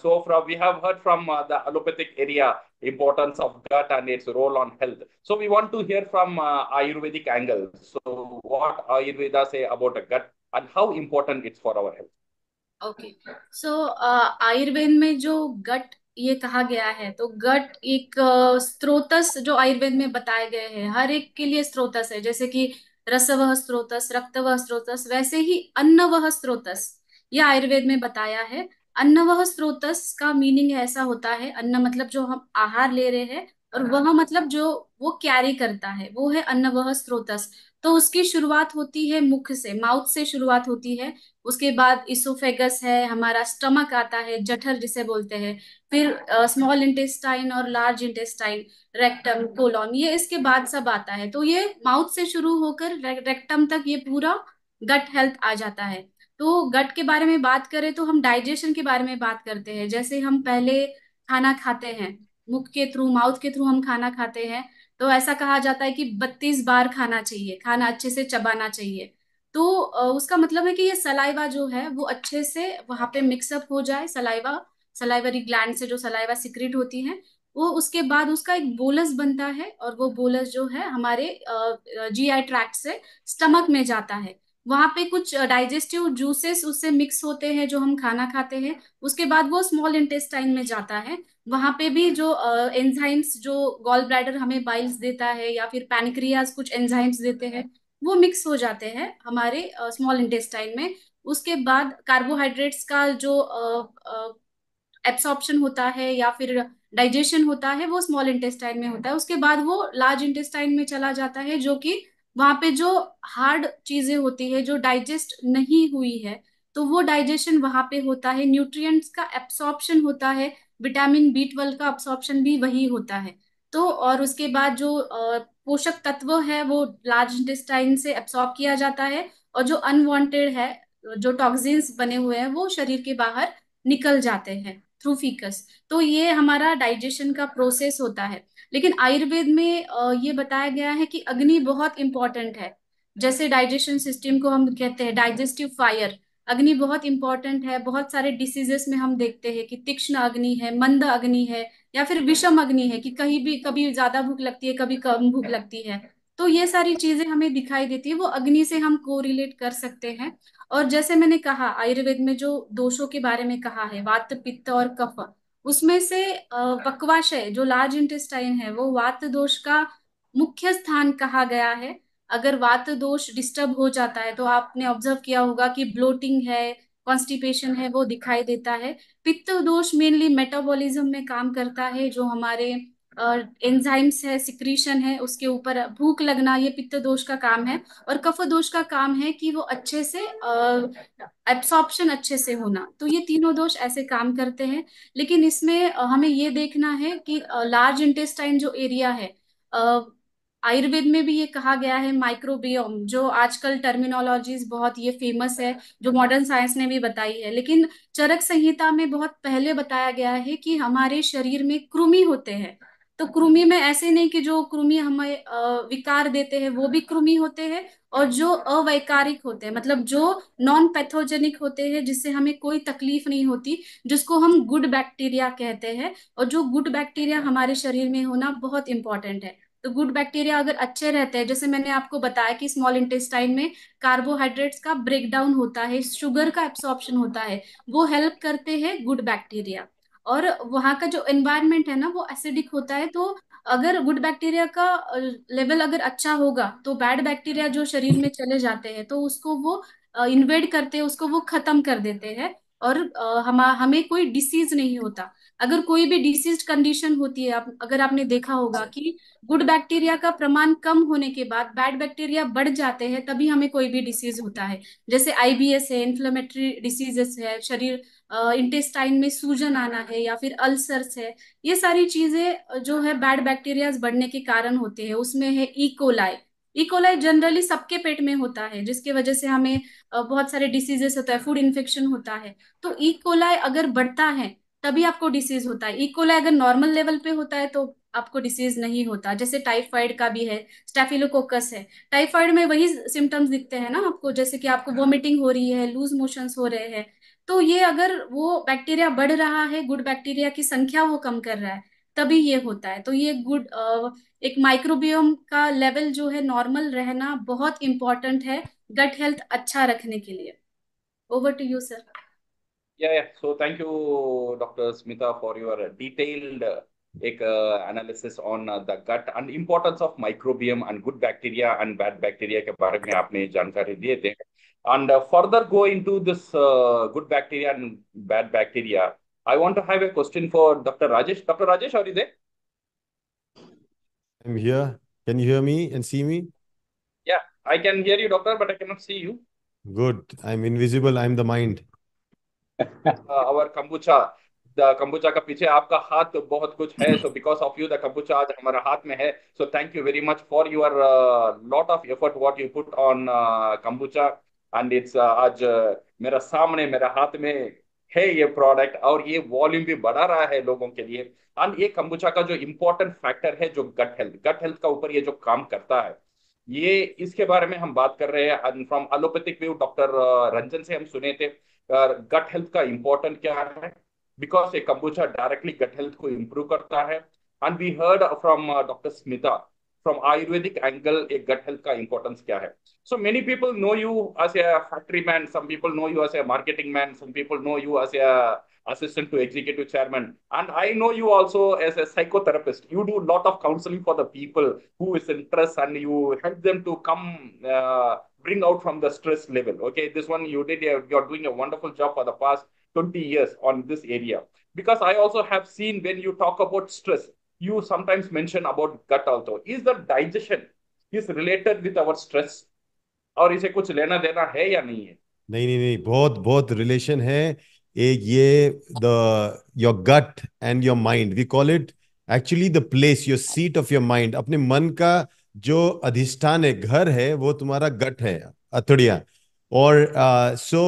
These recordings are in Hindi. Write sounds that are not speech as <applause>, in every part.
so from, we have heard from uh, the allopathic area importance of gut and its role on health. So we want to hear from uh, Ayurvedic angle. So what Ayurveda say about a gut and how important it's for our health. okay so uh, ayurved mein jo gut ये कहा गया है तो गट एक स्रोतस जो आयुर्वेद में बताए गए हैं हर एक के लिए स्रोतस है जैसे कि रसवह स्त्रोतस रक्तवह स्रोतस वैसे ही अन्न वह स्त्रोतस ये आयुर्वेद में बताया है अन्न वह स्रोतस का मीनिंग ऐसा होता है अन्न मतलब जो हम आहार ले रहे हैं और हाँ। वह मतलब जो वो कैरी करता है वो है अन्न वह स्रोतस तो उसकी शुरुआत होती है मुख से माउथ से शुरुआत होती है उसके बाद इसोफेगस है हमारा स्टमक आता है जठर जिसे बोलते हैं फिर स्मॉल हाँ। इंटेस्टाइन और लार्ज इंटेस्टाइन रेक्टम कोलॉन ये इसके बाद सब आता है तो ये माउथ से शुरू होकर रेक्टम तक ये पूरा गट हेल्थ आ जाता है तो गट के बारे में बात करें तो हम डाइजेशन के बारे में बात करते हैं जैसे हम पहले खाना खाते हैं मुख के थ्रू माउथ के थ्रू हम खाना खाते हैं तो ऐसा कहा जाता है कि बत्तीस बार खाना चाहिए खाना अच्छे से चबाना चाहिए तो उसका मतलब है कि ये सलाइवा जो है वो अच्छे से वहां पे मिक्सअप हो जाए सलाइवा सलाइवरी ग्लैंड से जो सलाइवा सिक्रिट होती है वो उसके बाद उसका एक बोलस बनता है और वो बोलस जो है हमारे जीआई ट्रैक्ट से स्टमक में जाता है वहाँ पे कुछ डाइजेस्टिव जूसेस उससे मिक्स होते हैं जो हम खाना खाते हैं उसके बाद वो स्मॉल इंटेस्टाइन में जाता है वहाँ पे भी जो एंजाइम्स जो गॉल ब्लैडर हमें बाइल्स देता है या फिर पैनक्रियाज कुछ एंजाइम्स देते हैं वो मिक्स हो जाते हैं हमारे स्मॉल इंटेस्टाइन में उसके बाद कार्बोहाइड्रेट्स का जो एब्सॉर्प्शन होता है या फिर डाइजेशन होता है वो स्मॉल इंटेस्टाइन में होता है उसके बाद वो लार्ज इंटेस्टाइन में चला जाता है जो कि वहां पे जो हार्ड चीजें होती है जो डाइजेस्ट नहीं हुई है तो वो डाइजेशन वहां पे होता है न्यूट्रिएंट्स का एब्सॉर्प्शन होता है विटामिन बी ट्वेल्व का एब्सॉर्प्शन भी वही होता है तो और उसके बाद जो पोषक तत्व है वो लार्ज इंटेस्टाइन से एब्सॉर्ब किया जाता है और जो अनवांटेड है जो टॉक्सिन्स बने हुए हैं वो शरीर के बाहर निकल जाते हैं थ्रू फीकस तो ये हमारा डाइजेशन का प्रोसेस होता है लेकिन आयुर्वेद में ये बताया गया है कि अग्नि बहुत इंपॉर्टेंट है जैसे डाइजेशन सिस्टम को हम कहते हैं डाइजेस्टिव फायर अग्नि बहुत इंपॉर्टेंट है बहुत सारे डिसीजेस में हम देखते हैं कि तीक्ष्ण अग्नि है मंद अग्नि है या फिर विषम अग्नि है कि कहीं भी कभी ज्यादा भूख लगती है कभी कम भूख लगती है तो ये सारी चीजें हमें दिखाई देती है वो अग्नि से हम को रिलेट कर सकते हैं और जैसे मैंने कहा आयुर्वेद में जो दोषों के बारे में कहा है वात पित्त और कफ उसमें से पकवाशय जो लार्ज इंटेस्टाइन है वो वात दोष का मुख्य स्थान कहा गया है अगर वात दोष डिस्टर्ब हो जाता है तो आपने ऑब्जर्व किया होगा कि ब्लोटिंग है कॉन्स्टिपेशन है वो दिखाई देता है पित्त दोष मेनली मेटाबॉलिज्म में काम करता है जो हमारे एंजाइम्स है सिक्रीशन है उसके ऊपर भूख लगना ये पित्त दोष का काम है और कफ दोष का काम है कि वो अच्छे से एब्सॉर्प्शन अच्छे से होना तो ये तीनों दोष ऐसे काम करते हैं लेकिन इसमें हमें ये देखना है कि लार्ज इंटेस्टाइन जो एरिया है आयुर्वेद में भी ये कहा गया है माइक्रोबियोम जो आजकल टर्मिनोलॉजीज बहुत ये फेमस है जो मॉडर्न साइंस ने भी बताई है लेकिन चरक संहिता में बहुत पहले बताया गया है कि हमारे शरीर में कृमि होते हैं तो कृमि में ऐसे नहीं कि जो कृमि हमें विकार देते हैं वो भी कृमि होते हैं और जो अवैकारिक होते हैं मतलब जो नॉन पैथोजेनिक होते हैं जिससे हमें कोई तकलीफ नहीं होती जिसको हम गुड बैक्टीरिया कहते हैं और जो गुड बैक्टीरिया हमारे शरीर में होना बहुत इंपॉर्टेंट है तो गुड बैक्टीरिया अगर अच्छे रहते हैं जैसे मैंने आपको बताया कि स्मॉल इंटेस्टाइन में कार्बोहाइड्रेट्स का ब्रेकडाउन होता है शुगर का एब्सॉर्प्शन होता है वो हेल्प करते हैं गुड बैक्टीरिया और वहाँ का जो एनवायरमेंट है ना वो एसिडिक होता है तो अगर गुड बैक्टीरिया का लेवल अगर अच्छा होगा तो बैड बैक्टीरिया जो शरीर में चले जाते हैं तो उसको वो इन्वेड करते हैं उसको वो खत्म कर देते हैं और हम हमें कोई डिसीज नहीं होता अगर कोई भी डिसीज कंडीशन होती है आप अगर आपने देखा होगा कि गुड बैक्टीरिया का प्रमाण कम होने के बाद बैड बैक्टीरिया बढ़ जाते हैं तभी हमें कोई भी डिसीज होता है जैसे आईबीएस है इन्फ्लेमेटरी डिसीजेस है शरीर इंटेस्टाइन में सूजन आना है या फिर अल्सर्स है ये सारी चीजें जो है बैड बैक्टीरियाज बढ़ने के कारण होते हैं उसमें है इकोलाई इकोलाई जनरली सबके पेट में होता है जिसके वजह से हमें बहुत सारे डिसीजेस होता है फूड इन्फेक्शन होता है तो इकोलाई e. अगर बढ़ता है तभी आपको डिसीज होता है इकोलाई e. अगर नॉर्मल लेवल पे होता है तो आपको डिसीज नहीं होता जैसे टाइफाइड का भी है स्टेफिलोकोकस है टाइफाइड में वही सिम्टम्स दिखते हैं ना आपको जैसे कि आपको वॉमिटिंग हाँ। हो रही है लूज मोशंस हो रहे हैं तो ये अगर वो बैक्टीरिया बढ़ रहा है गुड बैक्टीरिया की संख्या वो कम कर रहा है तभी ये होता है तो ये गुड एक माइक्रोबियम का लेवल जो है नॉर्मल रहना बहुत इम्पोर्टेंट है गट हेल्थ अच्छा रखने के लिए ओवर टू यू सर या या so thank you doctor Smita for your detailed एक analysis on the gut and importance of microbiome and good bacteria and bad bacteria के बारे में आपने जानकारी दिए थे And uh, further go into this uh, good bacteria and bad bacteria. I want to have a question for Dr. Rajesh. Dr. Rajesh, are you there? I'm here. Can you hear me and see me? Yeah, I can hear you, doctor, but I cannot see you. Good. I'm invisible. I'm the mind. <laughs> Uh, our kombucha. The kombucha का पीछे आपका हाथ बहुत कुछ है so because of you the kombucha आज हमारा हाथ में है so thank you very much for your uh, lot of effort what you put on uh, kombucha and it's uh, आज uh, मेरा सामने मेरा हाथ में है ये प्रोडक्ट और ये वॉल्यूम भी बढ़ा रहा है लोगों के लिए एंड ये कम्बुचा का जो इम्पोर्टेंट फैक्टर है जो गट हेल्थ गट हेल्थ का ऊपर ये जो काम करता है ये इसके बारे में हम बात कर रहे हैं from allopathic view doctor Ranjan से हम सुने थे गट uh, हेल्थ का इम्पोर्टेंट क्या है बिकॉज ये कम्बुचा डायरेक्टली गट हेल्थ को इम्प्रूव करता है and we heard from doctor Smita from Ayurvedic angle, a gut health ka importance kya hai. So many people know you as a factory man, some people know you as a marketing man, some people know you as a assistant to executive chairman. And I know you also as a psychotherapist. You do a lot of counseling for the people who is in stress and you help them to come uh, bring out from the stress level. Okay, this one you did, uh, you're doing a wonderful job for the past 20 years on this area. Because I also have seen when you talk about stress, you sometimes mention about gut also. Is the digestion is related with our stress? और इसे कुछ लेना देना है या नहीं है नहीं नहीं नहीं बहुत बहुत रिलेशन है एक ये the your gut and your mind we call it actually the place your seat of your mind अपने मन का जो अधिष्ठान है घर है वो तुम्हारा गट है अथड़िया or uh, so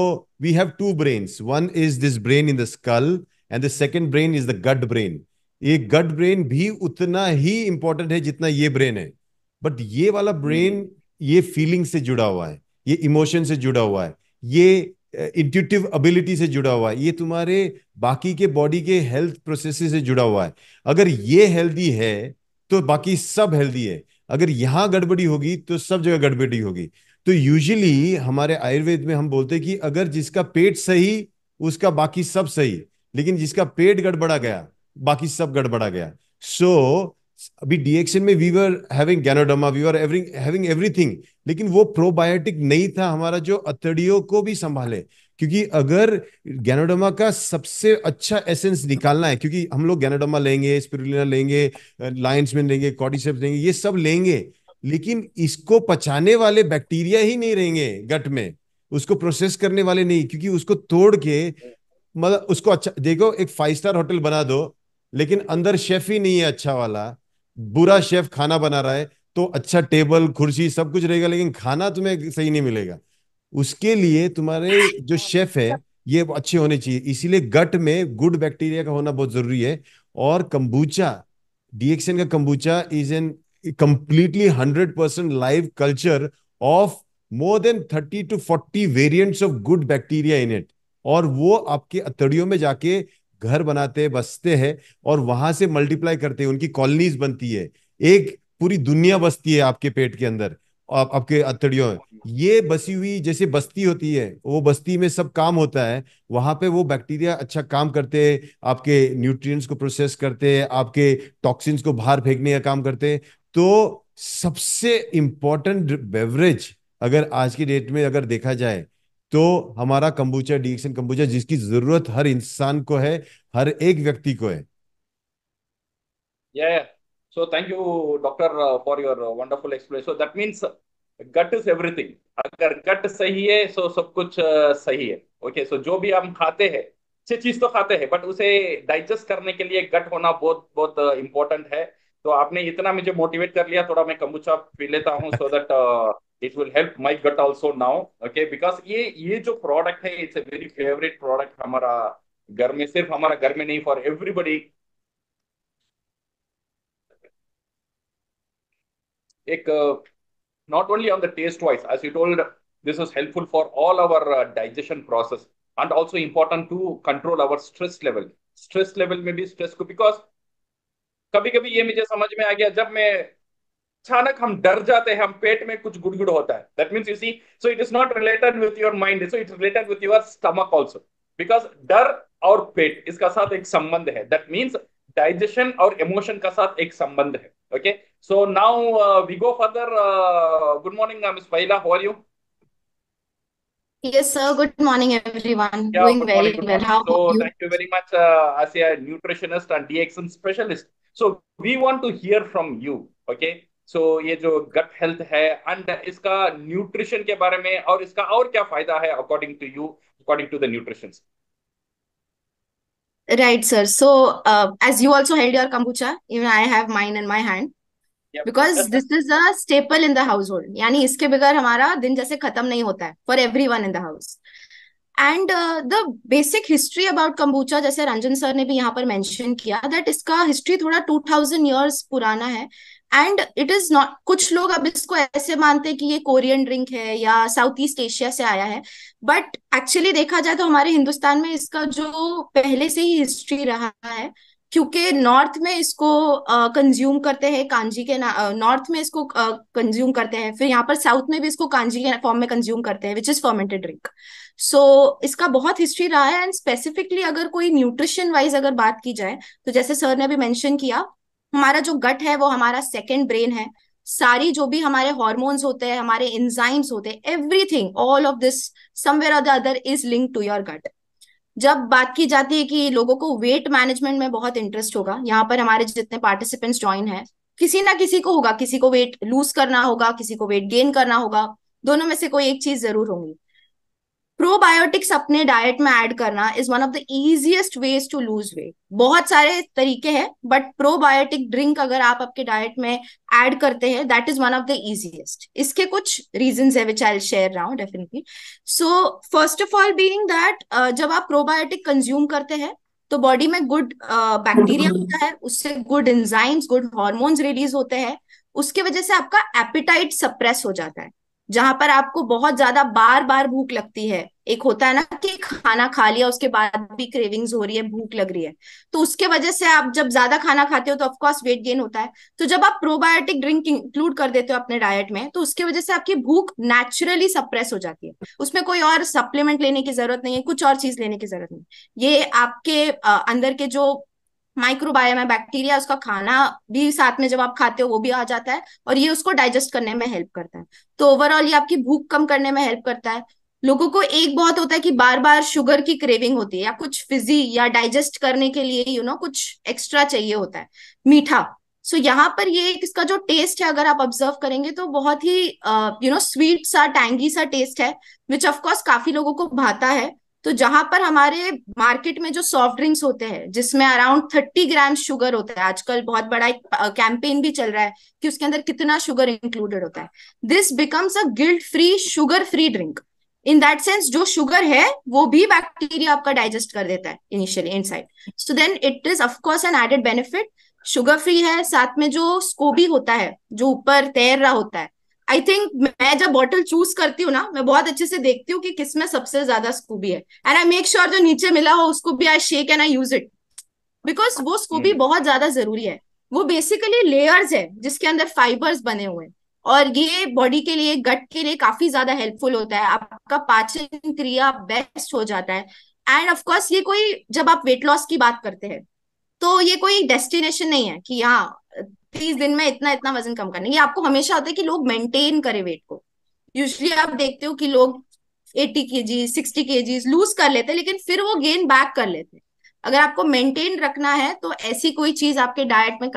we have two brains one is this brain in the skull and the second brain is the gut brain ये गट ब्रेन भी उतना ही इंपॉर्टेंट है जितना ये ब्रेन है बट ये वाला ब्रेन hmm. ये फीलिंग से जुड़ा हुआ है ये इमोशन से जुड़ा हुआ है ये इंट्यूटिव uh, से जुड़ा हुआ है ये तुम्हारे बाकी के बॉडी के हेल्थ प्रोसेस से जुड़ा हुआ है अगर ये हेल्दी है तो बाकी सब हेल्दी है अगर यहां गड़बड़ी होगी तो सब जगह गड़बड़ी होगी तो यूजुअली हमारे आयुर्वेद में हम बोलते हैं कि अगर जिसका पेट सही उसका बाकी सब सही लेकिन जिसका पेट गड़बड़ा गया बाकी सब गड़बड़ा गया सो so, अभी डीएक्सएन में we were having ganoderma we were having everything लेकिन वो प्रोबायोटिक नहीं था हमारा जो अतड़ियों को भी संभाले क्योंकि अगर गैनोडोमा का सबसे अच्छा एसेंस निकालना है क्योंकि हम लोग गैनोडोमा लेंगे स्पिरुलिना लेंगे लाइन्स में लेंगे कॉडिसेप्स लेंगे ये सब लेंगे लेकिन इसको पचाने वाले बैक्टीरिया ही नहीं रहेंगे गट में उसको प्रोसेस करने वाले नहीं क्योंकि उसको तोड़ के मतलब उसको अच्छा देखो एक फाइव स्टार होटल बना दो लेकिन अंदर शेफ ही नहीं है अच्छा वाला बुरा शेफ खाना बना रहा है तो अच्छा टेबल कुर्सी सब कुछ रहेगा लेकिन खाना तुम्हें सही नहीं मिलेगा उसके लिए तुम्हारे जो शेफ है ये अच्छे होने चाहिए इसीलिए गट में गुड बैक्टीरिया का होना बहुत जरूरी है और कंबुचा डीएक्सएन का kombucha is an completely hundred percent live culture of more than thirty two forty variants of good bacteria in it और वो आपके अतड़ियों में जाके घर बनाते हैं बसते हैं और वहां से मल्टीप्लाई करते हैं उनकी कॉलोनीज बनती है एक पूरी दुनिया बसती है आपके पेट के अंदर आप, आपके अतड़ियों ये बसी हुई जैसे बस्ती होती है वो बस्ती में सब काम होता है वहां पे वो बैक्टीरिया अच्छा काम करते हैं आपके न्यूट्रिएंट्स को प्रोसेस करते हैं आपके टॉक्सिन्स को बाहर फेंकने का काम करते हैं तो सबसे इंपॉर्टेंट बेवरेज अगर आज की डेट में अगर देखा जाए तो हमारा कंबुचा डिएक्शन कंबुचा जिसकी जरूरत हर इंसान को है हर एक व्यक्ति को है so thank you doctor for your wonderful explain so that means gut is everything अगर गट सही है सो सब कुछ uh, सही है ओके सो जो भी हम खाते हैं अच्छे चीज तो खाते हैं बट उसे डाइजेस्ट करने के लिए गट होना बहुत बहुत इंपॉर्टेंट uh, है तो आपने इतना मुझे मोटिवेट कर लिया थोड़ा मैं कम्बुचा पी लेता हूँ so that <laughs> it will help my gut also now okay because ये ये जो प्रोडक्ट है it's a very favourite product हमारा घर में सिर्फ हमारा घर में नहीं फॉर एवरीबडी एक not only on the taste wise as you told this is helpful for all our uh, digestion process and also important to control our stress level stress level में भी stress को because कभी कभी ये मुझे समझ में आ गया जब मैं अचानक हम डर जाते हैं हम पेट में कुछ गुड़गुड़ होता है that means you see so it is not related with your mind so it related with your stomach also because डर और पेट इसका साथ एक संबंध है दैट मीन्स डाइजेशन और इमोशन का साथ एक संबंध है okay so now we go further good morning miss फाइला how are you Yes, sir. Good morning, everyone. Yeah, Doing very morning, well. How so, you? thank you very much uh, as a nutritionist and specialist. So, we want to hear from you. Okay. So so, ये जो गट हेल्थ है एंड इसका न्यूट्रिशन के बारे में और इसका और क्या फायदा है according to you according to the nutrition right sir so as you also held your your even I have mine mine my hand because this is a staple in the household यानी इसके बगैर हमारा दिन जैसे खत्म नहीं होता है for everyone in the house and the basic history about kombucha जैसे रंजन सर ने भी यहाँ पर मैंशन किया दैट इसका हिस्ट्री थोड़ा टू थाउजेंड ईयर्स पुराना है एंड इट इज नॉट कुछ लोग अब इसको ऐसे मानते हैं कि ये कोरियन ड्रिंक है या साउथ ईस्ट एशिया से आया है बट एक्चुअली देखा जाए तो हमारे हिंदुस्तान में इसका जो पहले से ही हिस्ट्री रहा है क्योंकि नॉर्थ में इसको कंज्यूम uh, करते हैं कांजी के नॉर्थ uh, में इसको कंज्यूम uh, करते हैं फिर यहाँ पर साउथ में भी इसको कांजी के फॉर्म में कंज्यूम करते हैं which is fermented drink so इसका बहुत हिस्ट्री रहा है एंड स्पेसिफिकली अगर कोई न्यूट्रिशन वाइज अगर बात की जाए तो जैसे सर ने अभी मेंशन किया हमारा जो गट है वो हमारा सेकेंड ब्रेन है सारी जो भी हमारे हॉर्मोन्स होते हैं हमारे एंजाइम्स होते हैं everything all of this somewhere or the other is link to your gut जब बात की जाती है कि लोगों को वेट मैनेजमेंट में बहुत इंटरेस्ट होगा यहाँ पर हमारे जितने पार्टिसिपेंट्स ज्वाइन है किसी ना किसी को होगा किसी को वेट लूज करना होगा किसी को वेट गेन करना होगा दोनों में से कोई एक चीज जरूर होगी प्रोबायोटिक्स अपने डाइट में ऐड करना is one of the easiest ways to lose weight बहुत सारे तरीके हैं बट प्रोबायोटिक ड्रिंक अगर आप आपके डाइट में ऐड करते हैं that is one of the easiest इसके कुछ रीजन है विच आई शेयर रहा हूँ definitely so first of all being that जब आप प्रोबायोटिक कंज्यूम करते हैं तो बॉडी में गुड बैक्टीरिया uh, होता है उससे good enzymes good hormones release होते हैं उसके वजह से आपका एपिटाइट सप्रेस हो जाता है जहां पर आपको बहुत ज्यादा बार बार भूख लगती है एक होता है ना कि खाना खा लिया उसके बाद भी क्रेविंग्स हो रही है भूख लग रही है तो उसके वजह से आप जब ज्यादा खाना खाते हो तो ऑफकोर्स वेट गेन होता है तो जब आप प्रोबायोटिक ड्रिंक इंक्लूड कर देते हो अपने डाइट में तो उसके वजह से आपकी भूख नेचुरली सप्रेस हो जाती है उसमें कोई और सप्लीमेंट लेने की जरूरत नहीं है कुछ और चीज लेने की जरूरत नहीं ये आपके अंदर के जो माइक्रोबायोम है बैक्टीरिया उसका खाना भी साथ में जब आप खाते हो वो भी आ जाता है और ये उसको डाइजेस्ट करने में हेल्प करता है तो ओवरऑल ये आपकी भूख कम करने में हेल्प करता है लोगों को एक बहुत होता है कि बार बार शुगर की क्रेविंग होती है या कुछ फिजी या डाइजेस्ट करने के लिए यू you नो know, कुछ एक्स्ट्रा चाहिए होता है मीठा सो so, यहाँ पर ये इसका जो टेस्ट है अगर आप ऑब्जर्व करेंगे तो बहुत ही यू नो स्वीट सा टैंगी सा टेस्ट है विच ऑफकोर्स काफी लोगों को भाता है तो जहां पर हमारे मार्केट में जो सॉफ्ट ड्रिंक्स होते हैं जिसमें अराउंड थर्टी ग्राम शुगर होता है आजकल बहुत बड़ा एक कैंपेन भी चल रहा है कि उसके अंदर कितना शुगर इंक्लूडेड होता है this becomes a guilt free sugar free drink in that sense जो शुगर है वो भी बैक्टीरिया आपका डाइजेस्ट कर देता है initially inside so then it is of course an added benefit sugar free है साथ में जो स्कोबी होता है जो ऊपर तैर रहा होता है आई थिंक मैं जब बॉटल चूज करती हूँ ना मैं बहुत अच्छे से देखती हूँ कि किसमें सबसे ज्यादा स्कूबी है एंड आई मेक श्योर जो नीचे मिला हो उसको भी I shake and I use it because वो स्कूबी बहुत ज्यादा जरूरी है वो बेसिकली लेयर्स है जिसके अंदर फाइबर्स बने हुए हैं और ये बॉडी के लिए गट के लिए काफी ज्यादा हेल्पफुल होता है आपका पाचन क्रिया बेस्ट हो जाता है एंड ऑफ ये कोई जब आप वेट लॉस की बात करते हैं तो ये कोई डेस्टिनेशन नहीं है कि हाँ तीस दिन में इतना इतना वजन कम करना ये आपको हमेशा होता है कि लोग मेंटेन करें वेट को यूजली आप देखते हो कि लोग एट्टी के जी सिक्सटी के जी लूज कर लेते हैं लेकिन फिर वो गेन बैक कर लेते हैं अगर आपको मेंटेन रखना है तो ऐसी कोई चीज आपके डाइट में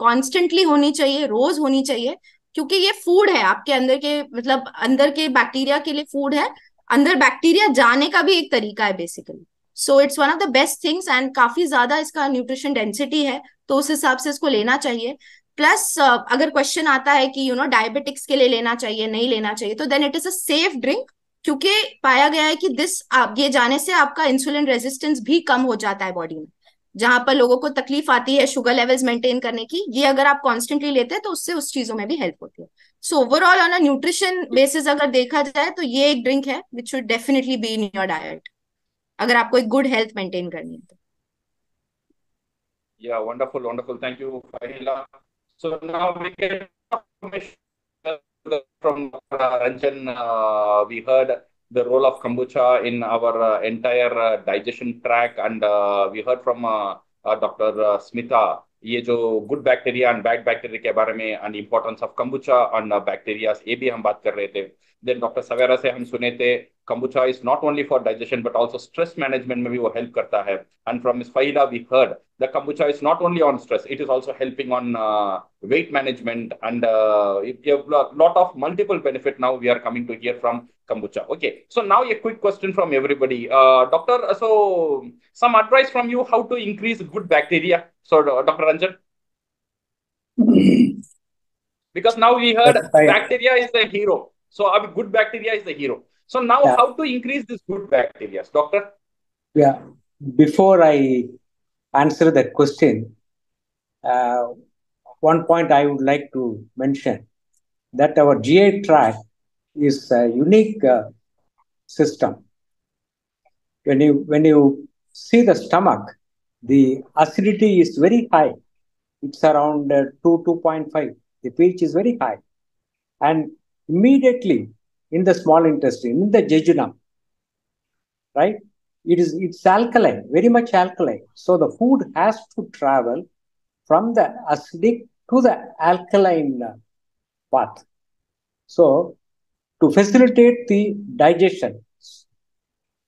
कॉन्स्टेंटली होनी चाहिए रोज होनी चाहिए क्योंकि ये फूड है आपके अंदर के मतलब अंदर के बैक्टीरिया के लिए फूड है अंदर बैक्टीरिया जाने का भी एक तरीका है basically so it's one of the best things and काफी ज्यादा इसका न्यूट्रिशन डेंसिटी है तो उस हिसाब से इसको लेना चाहिए प्लस uh, अगर क्वेश्चन आता है कि यू नो डायबिटिक्स के लिए लेना चाहिए नहीं लेना चाहिए तो then it is a safe drink क्योंकि पाया गया है कि दिस आप ये जाने से आपका इंसुलिन रेजिस्टेंस भी कम हो जाता है बॉडी में जहां पर लोगों को तकलीफ आती है शुगर लेवल्स मेंटेन करने की ये अगर आप कॉन्स्टेंटली लेते हैं तो उससे उस चीजों में भी हेल्प होती है so overall on a nutrition basis अगर देखा जाए तो ये एक ड्रिंक है which should definitely be in your diet अगर आपको एक गुड हेल्थ मेंटेन करनी है तो या wonderful wonderful thank you so now we can from Ranjan heard the role of kombucha in our entire digestion track and we heard from doctor Smita ये जो good bacteria and bad bacteria के बारे में and importance of kombucha and bacteria ये भी हम बात कर रहे थे Then Dr. Savera se hum sune the, kombucha is not only for digestion, but also stress management mein bhi wo help karta hai. And from Ms. Fahida, we heard that kombucha is not only on stress, it is also helping on uh, weight management and uh, a lot of multiple benefit now we are coming to hear from kombucha. Okay, so now a quick question from everybody. Uh, doctor, uh, so some advice from you how to increase good bacteria. So uh, Dr. Ranjan? <clears throat> because now we heard bacteria is the hero. So our good bacteria is the hero. So now yeah. how to increase this good bacteria, doctor? Yeah. Before I answer that question, uh, one point I would like to mention that our GI tract is a unique uh, system. When you when you see the stomach, the acidity is very high. It's around uh, 2, 2.5. The pH is very high. And immediately in the small intestine, in the jejunum, right? It is it's alkaline, very much alkaline. So the food has to travel from the acidic to the alkaline path. So to facilitate the digestion,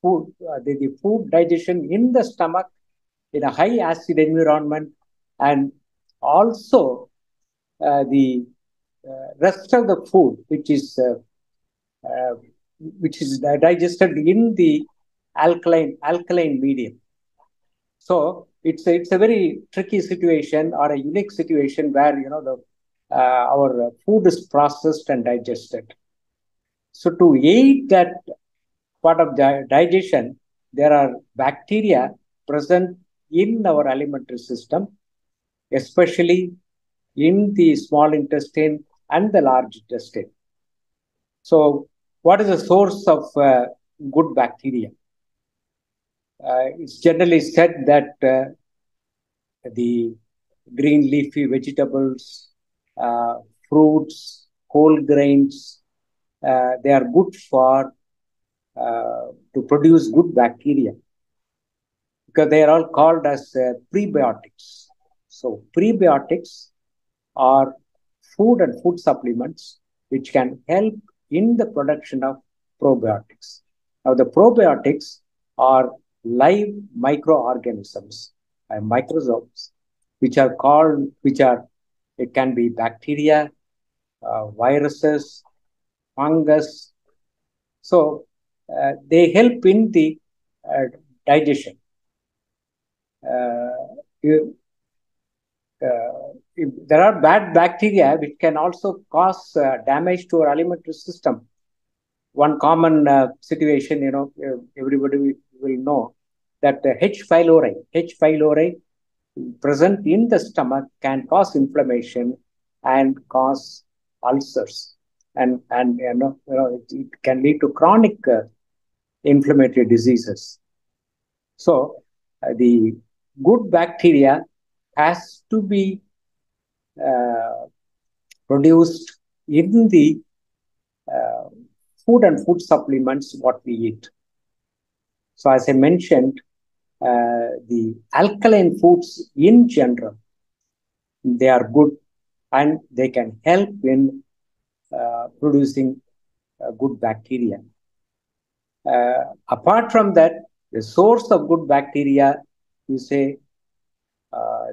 food, uh, the, the food digestion in the stomach in a high acid environment and also uh, the uh, rest of the food which is uh, uh, which is digested in the alkaline alkaline medium. So it's a, it's a very tricky situation or a unique situation where you know the uh, our food is processed and digested. So to aid that part of di- digestion, there are bacteria present in our alimentary system, especially in the small intestine and the large intestine. So, what is the source of uh, good bacteria? Uh, it's generally said that uh, the green leafy vegetables, uh, fruits, whole grains, uh, they are good for uh, to produce good bacteria because they are all called as prebiotics. So prebiotics are food and food supplements, which can help in the production of probiotics. Now, the probiotics are live microorganisms, uh, which are called, which are, it can be bacteria, uh, viruses, fungus. So, uh, they help in the uh, digestion. Uh, you, uh, there are bad bacteria which can also cause uh, damage to our alimentary system. One common uh, situation, you know, everybody will know that the H. pylori, H. pylori present in the stomach can cause inflammation and cause ulcers. And, and you know, you know it, it can lead to chronic uh, inflammatory diseases. So, uh, the good bacteria has to be uh, produced in the uh, food and food supplements what we eat. So as I mentioned, uh, the alkaline foods in general, they are good and they can help in uh, producing uh, good bacteria. apart from that, the source of good bacteria, you say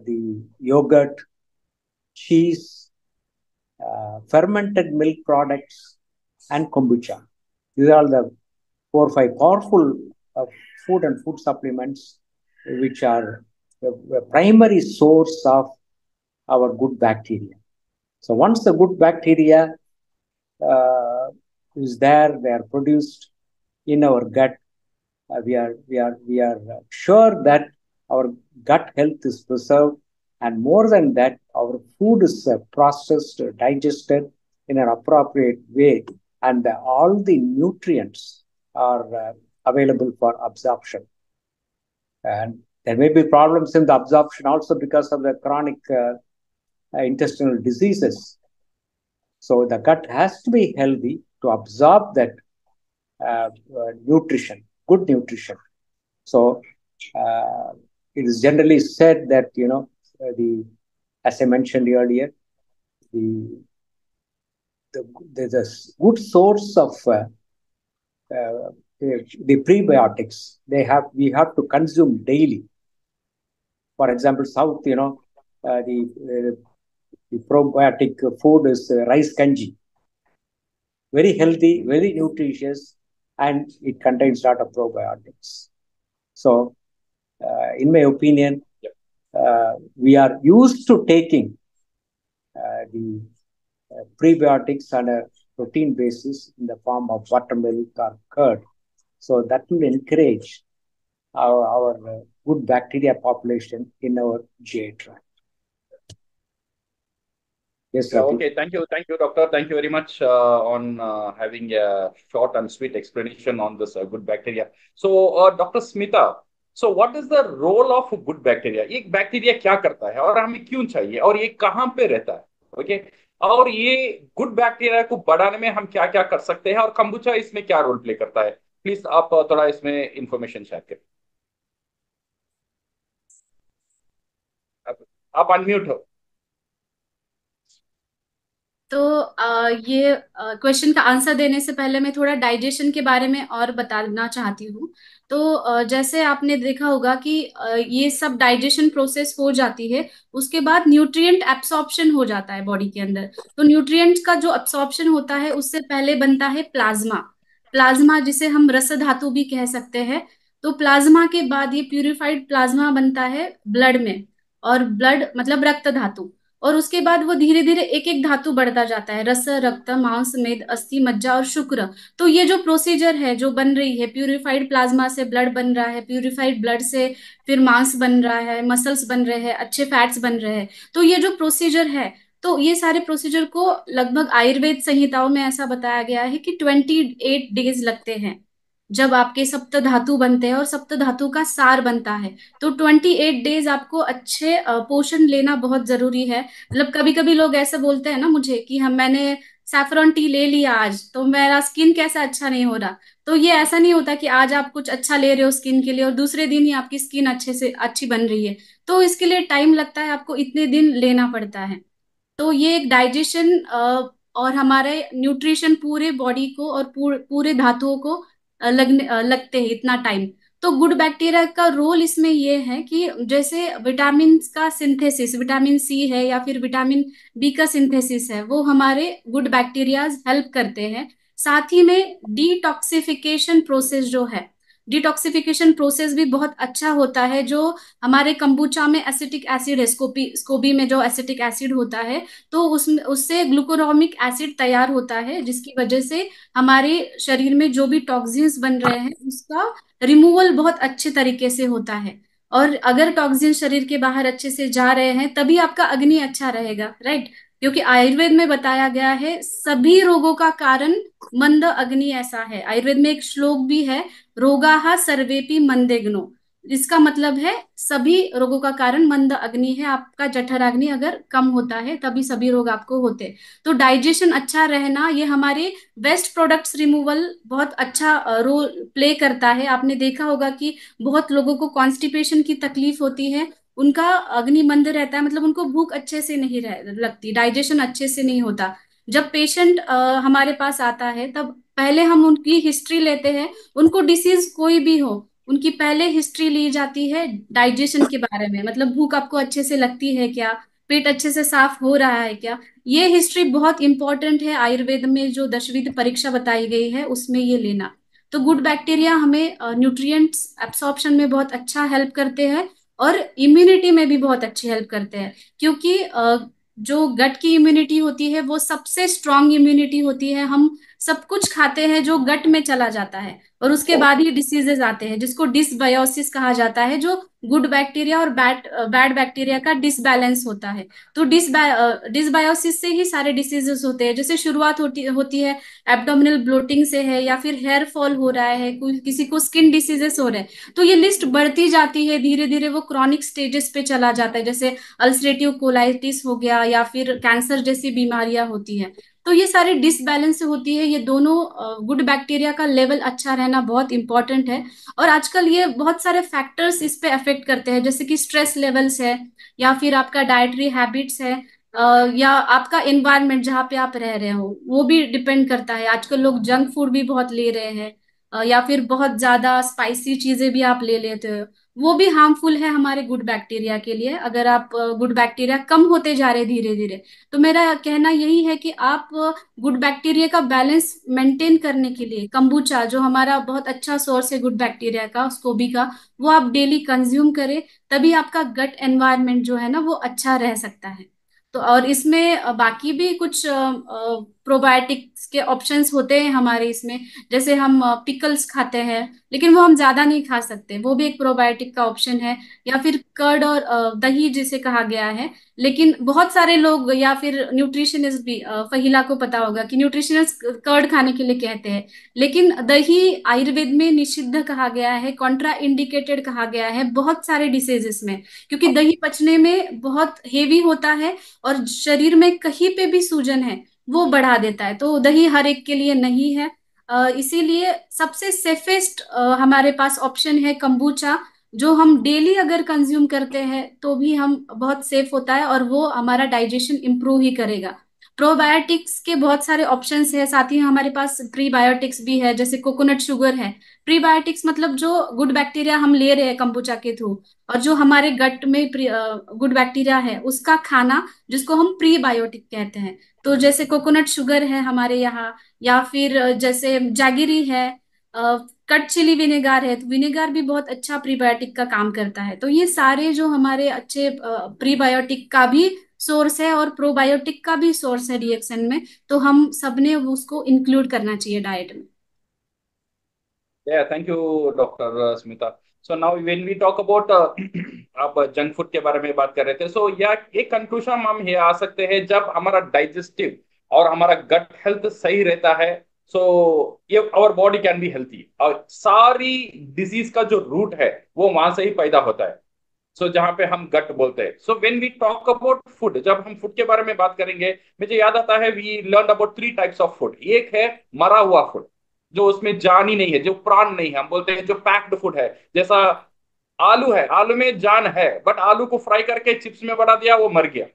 the yogurt, cheese, uh, fermented milk products, and kombucha. These are the four or five powerful uh, food and food supplements which are the primary source of our good bacteria. So once the good bacteria uh, is there, they are produced in our gut. Uh, we are we are we are sure that our gut health is preserved and more than that, our food is uh, processed, digested in an appropriate way, and uh, all the nutrients are uh, available for absorption. And there may be problems in the absorption also because of the chronic uh, uh, intestinal diseases. So the gut has to be healthy to absorb that uh, nutrition, good nutrition. So it is generally said that, you know, uh, the as I mentioned earlier, the, the there's a good source of uh, uh, the prebiotics. They have we have to consume daily. For example, south you know the the probiotic food is rice kanji. Very healthy, very nutritious, and it contains lot of probiotics. So, uh, in my opinion, uh, we are used to taking uh, the uh, prebiotics on a protein basis in the form of buttermilk or curd. So that will encourage our, our good bacteria population in our GI tract. Yes, Okay, thank you. Thank you, doctor. Thank you very much uh, on uh, having a short and sweet explanation on this uh, good bacteria. So, Dr. Smita, so what is the role of good bacteria ये बैक्टीरिया क्या करता है और हमें क्यों चाहिए और ये कहाँ पे रहता है ओके okay? और ये गुड बैक्टीरिया को बढ़ाने में हम क्या क्या कर सकते हैं और कम्बुचा इसमें क्या रोल प्ले करता है प्लीज आप थोड़ा इसमें इंफॉर्मेशन शेयर करें आप अनम्यूट हो तो आ, ये क्वेश्चन का आंसर देने से पहले मैं थोड़ा डाइजेशन के बारे में और बताना चाहती हूँ तो जैसे आपने देखा होगा कि ये सब डाइजेशन प्रोसेस हो जाती है उसके बाद न्यूट्रिएंट एब्सॉर्प्शन हो जाता है बॉडी के अंदर तो न्यूट्रिएंट का जो एब्सॉर्प्शन होता है उससे पहले बनता है प्लाज्मा प्लाज्मा जिसे हम रस धातु भी कह सकते हैं तो प्लाज्मा के बाद ये प्यूरिफाइड प्लाज्मा बनता है ब्लड में और ब्लड मतलब रक्त धातु और उसके बाद वो धीरे धीरे एक एक धातु बढ़ता जाता है रस रक्त मांस मेद अस्थि मज्जा और शुक्र तो ये जो प्रोसीजर है जो बन रही है प्यूरिफाइड प्लाज्मा से ब्लड बन रहा है प्यूरिफाइड ब्लड से फिर मांस बन रहा है मसल्स बन रहे हैं अच्छे फैट्स बन रहे हैं तो ये जो प्रोसीजर है तो ये सारे प्रोसीजर को लगभग आयुर्वेद संहिताओं में ऐसा बताया गया है कि ट्वेंटी एट डेज लगते हैं जब आपके सप्त धातु बनते हैं और सप्त धातु का सार बनता है तो 28 डेज आपको अच्छे पोषण लेना बहुत जरूरी है मतलब कभी कभी लोग ऐसे बोलते हैं ना मुझे कि हम मैंने सैफरॉन टी ले लिया आज तो मेरा स्किन कैसा अच्छा नहीं हो रहा तो ये ऐसा नहीं होता कि आज आप कुछ अच्छा ले रहे हो स्किन के लिए और दूसरे दिन ही आपकी स्किन अच्छे से अच्छी बन रही है तो इसके लिए टाइम लगता है आपको इतने दिन लेना पड़ता है तो ये एक डाइजेशन और हमारे न्यूट्रिशन पूरे बॉडी को और पूरे धातुओं को लगने लगते हैं इतना टाइम तो गुड बैक्टीरिया का रोल इसमें यह है कि जैसे विटामिन का सिंथेसिस विटामिन सी है या फिर विटामिन बी का सिंथेसिस है वो हमारे गुड बैक्टीरियाज हेल्प करते हैं साथ ही में डिटॉक्सिफिकेशन प्रोसेस जो है डिटॉक्सिफिकेशन प्रोसेस भी बहुत अच्छा होता है जो हमारे कंबुचा में एसिटिक एसिड है स्कोपी स्कोबी में जो एसिटिक एसिड होता है तो उसमें उससे ग्लूकोरोमिक एसिड तैयार होता है जिसकी वजह से हमारे शरीर में जो भी टॉक्सिन्स बन रहे हैं उसका रिमूवल बहुत अच्छे तरीके से होता है और अगर टॉक्सिन शरीर के बाहर अच्छे से जा रहे हैं तभी आपका अग्नि अच्छा रहेगा राइट क्योंकि आयुर्वेद में बताया गया है सभी रोगों का कारण मंद अग्नि ऐसा है आयुर्वेद में एक श्लोक भी है रोगाहा सर्वेपी मंदेग्नो इसका मतलब है सभी रोगों का कारण मंद अग्नि है आपका जठराग्नि अगर कम होता है तभी सभी रोग आपको होते तो डाइजेशन अच्छा रहना ये हमारे वेस्ट प्रोडक्ट्स रिमूवल बहुत अच्छा रोल प्ले करता है आपने देखा होगा कि बहुत लोगों को कॉन्स्टिपेशन की तकलीफ होती है उनका अग्नि मंद रहता है मतलब उनको भूख अच्छे से नहीं रह लगती डाइजेशन अच्छे से नहीं होता जब पेशेंट हमारे पास आता है तब पहले हम उनकी हिस्ट्री लेते हैं उनको डिसीज कोई भी हो उनकी पहले हिस्ट्री ली जाती है डाइजेशन के बारे में मतलब भूख आपको अच्छे से लगती है क्या पेट अच्छे से साफ हो रहा है क्या ये हिस्ट्री बहुत इंपॉर्टेंट है आयुर्वेद में जो दशविध परीक्षा बताई गई है उसमें ये लेना तो गुड बैक्टीरिया हमें न्यूट्रिएंट्स एब्सॉर्प्शन में बहुत अच्छा हेल्प करते हैं और इम्यूनिटी में भी बहुत अच्छी हेल्प करते हैं क्योंकि जो गट की इम्यूनिटी होती है वो सबसे स्ट्रांग इम्यूनिटी होती है हम सब कुछ खाते हैं जो गट में चला जाता है और उसके बाद ही डिसीजेज आते हैं जिसको डिसबायोसिस कहा जाता है जो गुड बैक्टीरिया और बैड बैड बैक्टीरिया का डिसबैलेंस होता है तो डिसबायोसिस से ही सारे डिसीजेस होते हैं जैसे शुरुआत होती होती है एब्डोमिनल ब्लोटिंग से है या फिर हेयर फॉल हो रहा है कोई किसी को स्किन डिसीजेस हो रहे हैं तो ये लिस्ट बढ़ती जाती है धीरे धीरे वो क्रॉनिक स्टेजेस पे चला जाता है जैसे अल्सरेटिव कोलाइटिस हो गया या फिर कैंसर जैसी बीमारियां होती है तो ये सारे डिसबैलेंस होती है ये दोनों गुड बैक्टीरिया का लेवल अच्छा रहना बहुत इंपॉर्टेंट है और आजकल ये बहुत सारे फैक्टर्स इस पे अफेक्ट करते हैं जैसे कि स्ट्रेस लेवल्स है या फिर आपका डाइटरी हैबिट्स है या आपका एनवायरनमेंट जहाँ पे आप रह रहे हो वो भी डिपेंड करता है आजकल लोग जंक फूड भी बहुत ले रहे हैं या फिर बहुत ज्यादा स्पाइसी चीजें भी आप ले लेते हो वो भी हार्मफुल है हमारे गुड बैक्टीरिया के लिए अगर आप गुड बैक्टीरिया कम होते जा रहे धीरे धीरे तो मेरा कहना यही है कि आप गुड बैक्टीरिया का बैलेंस मेंटेन करने के लिए कम्बुचा जो हमारा बहुत अच्छा सोर्स है गुड बैक्टीरिया का स्कोबी का वो आप डेली कंज्यूम करें तभी आपका गट एनवायरमेंट जो है ना वो अच्छा रह सकता है तो और इसमें बाकी भी कुछ प्रोबायोटिक के ऑप्शंस होते हैं हमारे इसमें जैसे हम पिकल्स खाते हैं लेकिन वो हम ज़्यादा नहीं खा सकते वो भी एक प्रोबायोटिक का ऑप्शन है या फिर कर्ड और दही जिसे कहा गया है लेकिन बहुत सारे लोग या फिर न्यूट्रिशनिस्ट भी फहिला को पता होगा कि न्यूट्रिशनिस्ट कर्ड खाने के लिए कहते हैं लेकिन दही आयुर्वेद में निषिद्ध कहा गया है कॉन्ट्रा इंडिकेटेड कहा गया है बहुत सारे डिसीजेस में क्योंकि दही पचने में बहुत हेवी होता है और शरीर में कहीं पे भी सूजन है वो बढ़ा देता है तो दही हर एक के लिए नहीं है इसीलिए सबसे सेफेस्ट हमारे पास ऑप्शन है कंबूचा जो हम डेली अगर कंज्यूम करते हैं तो भी हम बहुत सेफ होता है और वो हमारा डाइजेशन इम्प्रूव ही करेगा प्रोबायोटिक्स के बहुत सारे ऑप्शन है साथ ही हमारे पास प्रीबायोटिक्स भी है जैसे कोकोनट शुगर है प्रीबायोटिक्स मतलब जो गुड बैक्टीरिया हम ले रहे हैं कंबुचा के थ्रू और जो हमारे गट में गुड बैक्टीरिया है उसका खाना जिसको हम प्रीबायोटिक कहते हैं तो जैसे कोकोनट शुगर है हमारे यहाँ या फिर जैसे जागीरी है कट चिली विनेगार है तो विनेगार भी बहुत अच्छा प्रीबायोटिक का काम करता है तो ये सारे जो हमारे अच्छे प्रीबायोटिक का भी सोर्स है और प्रोबायोटिक का भी सोर्स है रिएक्शन में तो हम सबने उसको इंक्लूड करना चाहिए डाइट में yeah thank you dr uh, smita so now when we talk uh, <clears throat> आप जंक फूड के बारे में बात कर रहे थे सो या एक कंक्लूजन हम ये आ सकते हैं जब हमारा डाइजेस्टिव और हमारा गट हेल्थ सही रहता है सो ये our body can be healthy और सारी डिजीज का जो रूट है वो वहां से ही पैदा होता है सो so, जहां पे हम गट बोलते हैं so when we talk about food जब हम फूड के बारे में बात करेंगे मुझे याद आता है we learn about three types of food एक है मरा हुआ फूड जो उसमें जान ही नहीं है जो प्राण नहीं है हम बोलते हैं जो पैक्ड फूड है जैसा आलू है आलू में जान है बट आलू को फ्राई करके चिप्स में बना दिया वो मर गया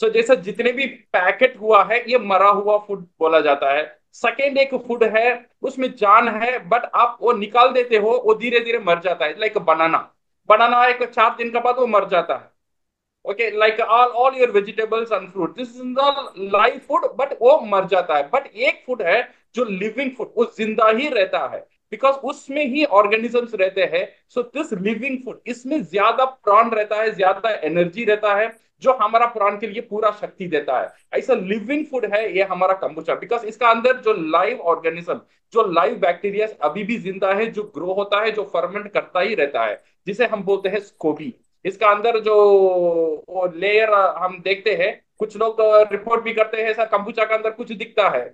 सो so, जैसा जितने भी पैकेट हुआ है ये मरा हुआ फूड बोला जाता है सेकेंड एक फूड है उसमें जान है बट आप वो निकाल देते हो वो धीरे धीरे मर जाता है like like banana banana ek saat दिन के बाद वो मर जाता है okay like all all your vegetables and fruit this is the live food but wo mar है hai but ek food जो लिविंग फूड वो जिंदा ही रहता है बिकॉज उसमें ही ऑर्गेनिजम्स रहते हैं सो दिस लिविंग फूड इसमें ज्यादा प्राण रहता है ज्यादा एनर्जी रहता है जो हमारा प्राण के लिए पूरा शक्ति देता है ऐसा लिविंग फूड है ये हमारा कंबुचा बिकॉज इसका अंदर जो लाइव ऑर्गेनिज्म जो लाइव बैक्टीरिया अभी भी जिंदा है जो ग्रो होता है जो फर्मेंट करता ही रहता है जिसे हम बोलते हैं स्कोबी इसका अंदर जो लेयर हम देखते हैं कुछ लोग रिपोर्ट भी करते हैं सर कंबुचा के अंदर कुछ दिखता है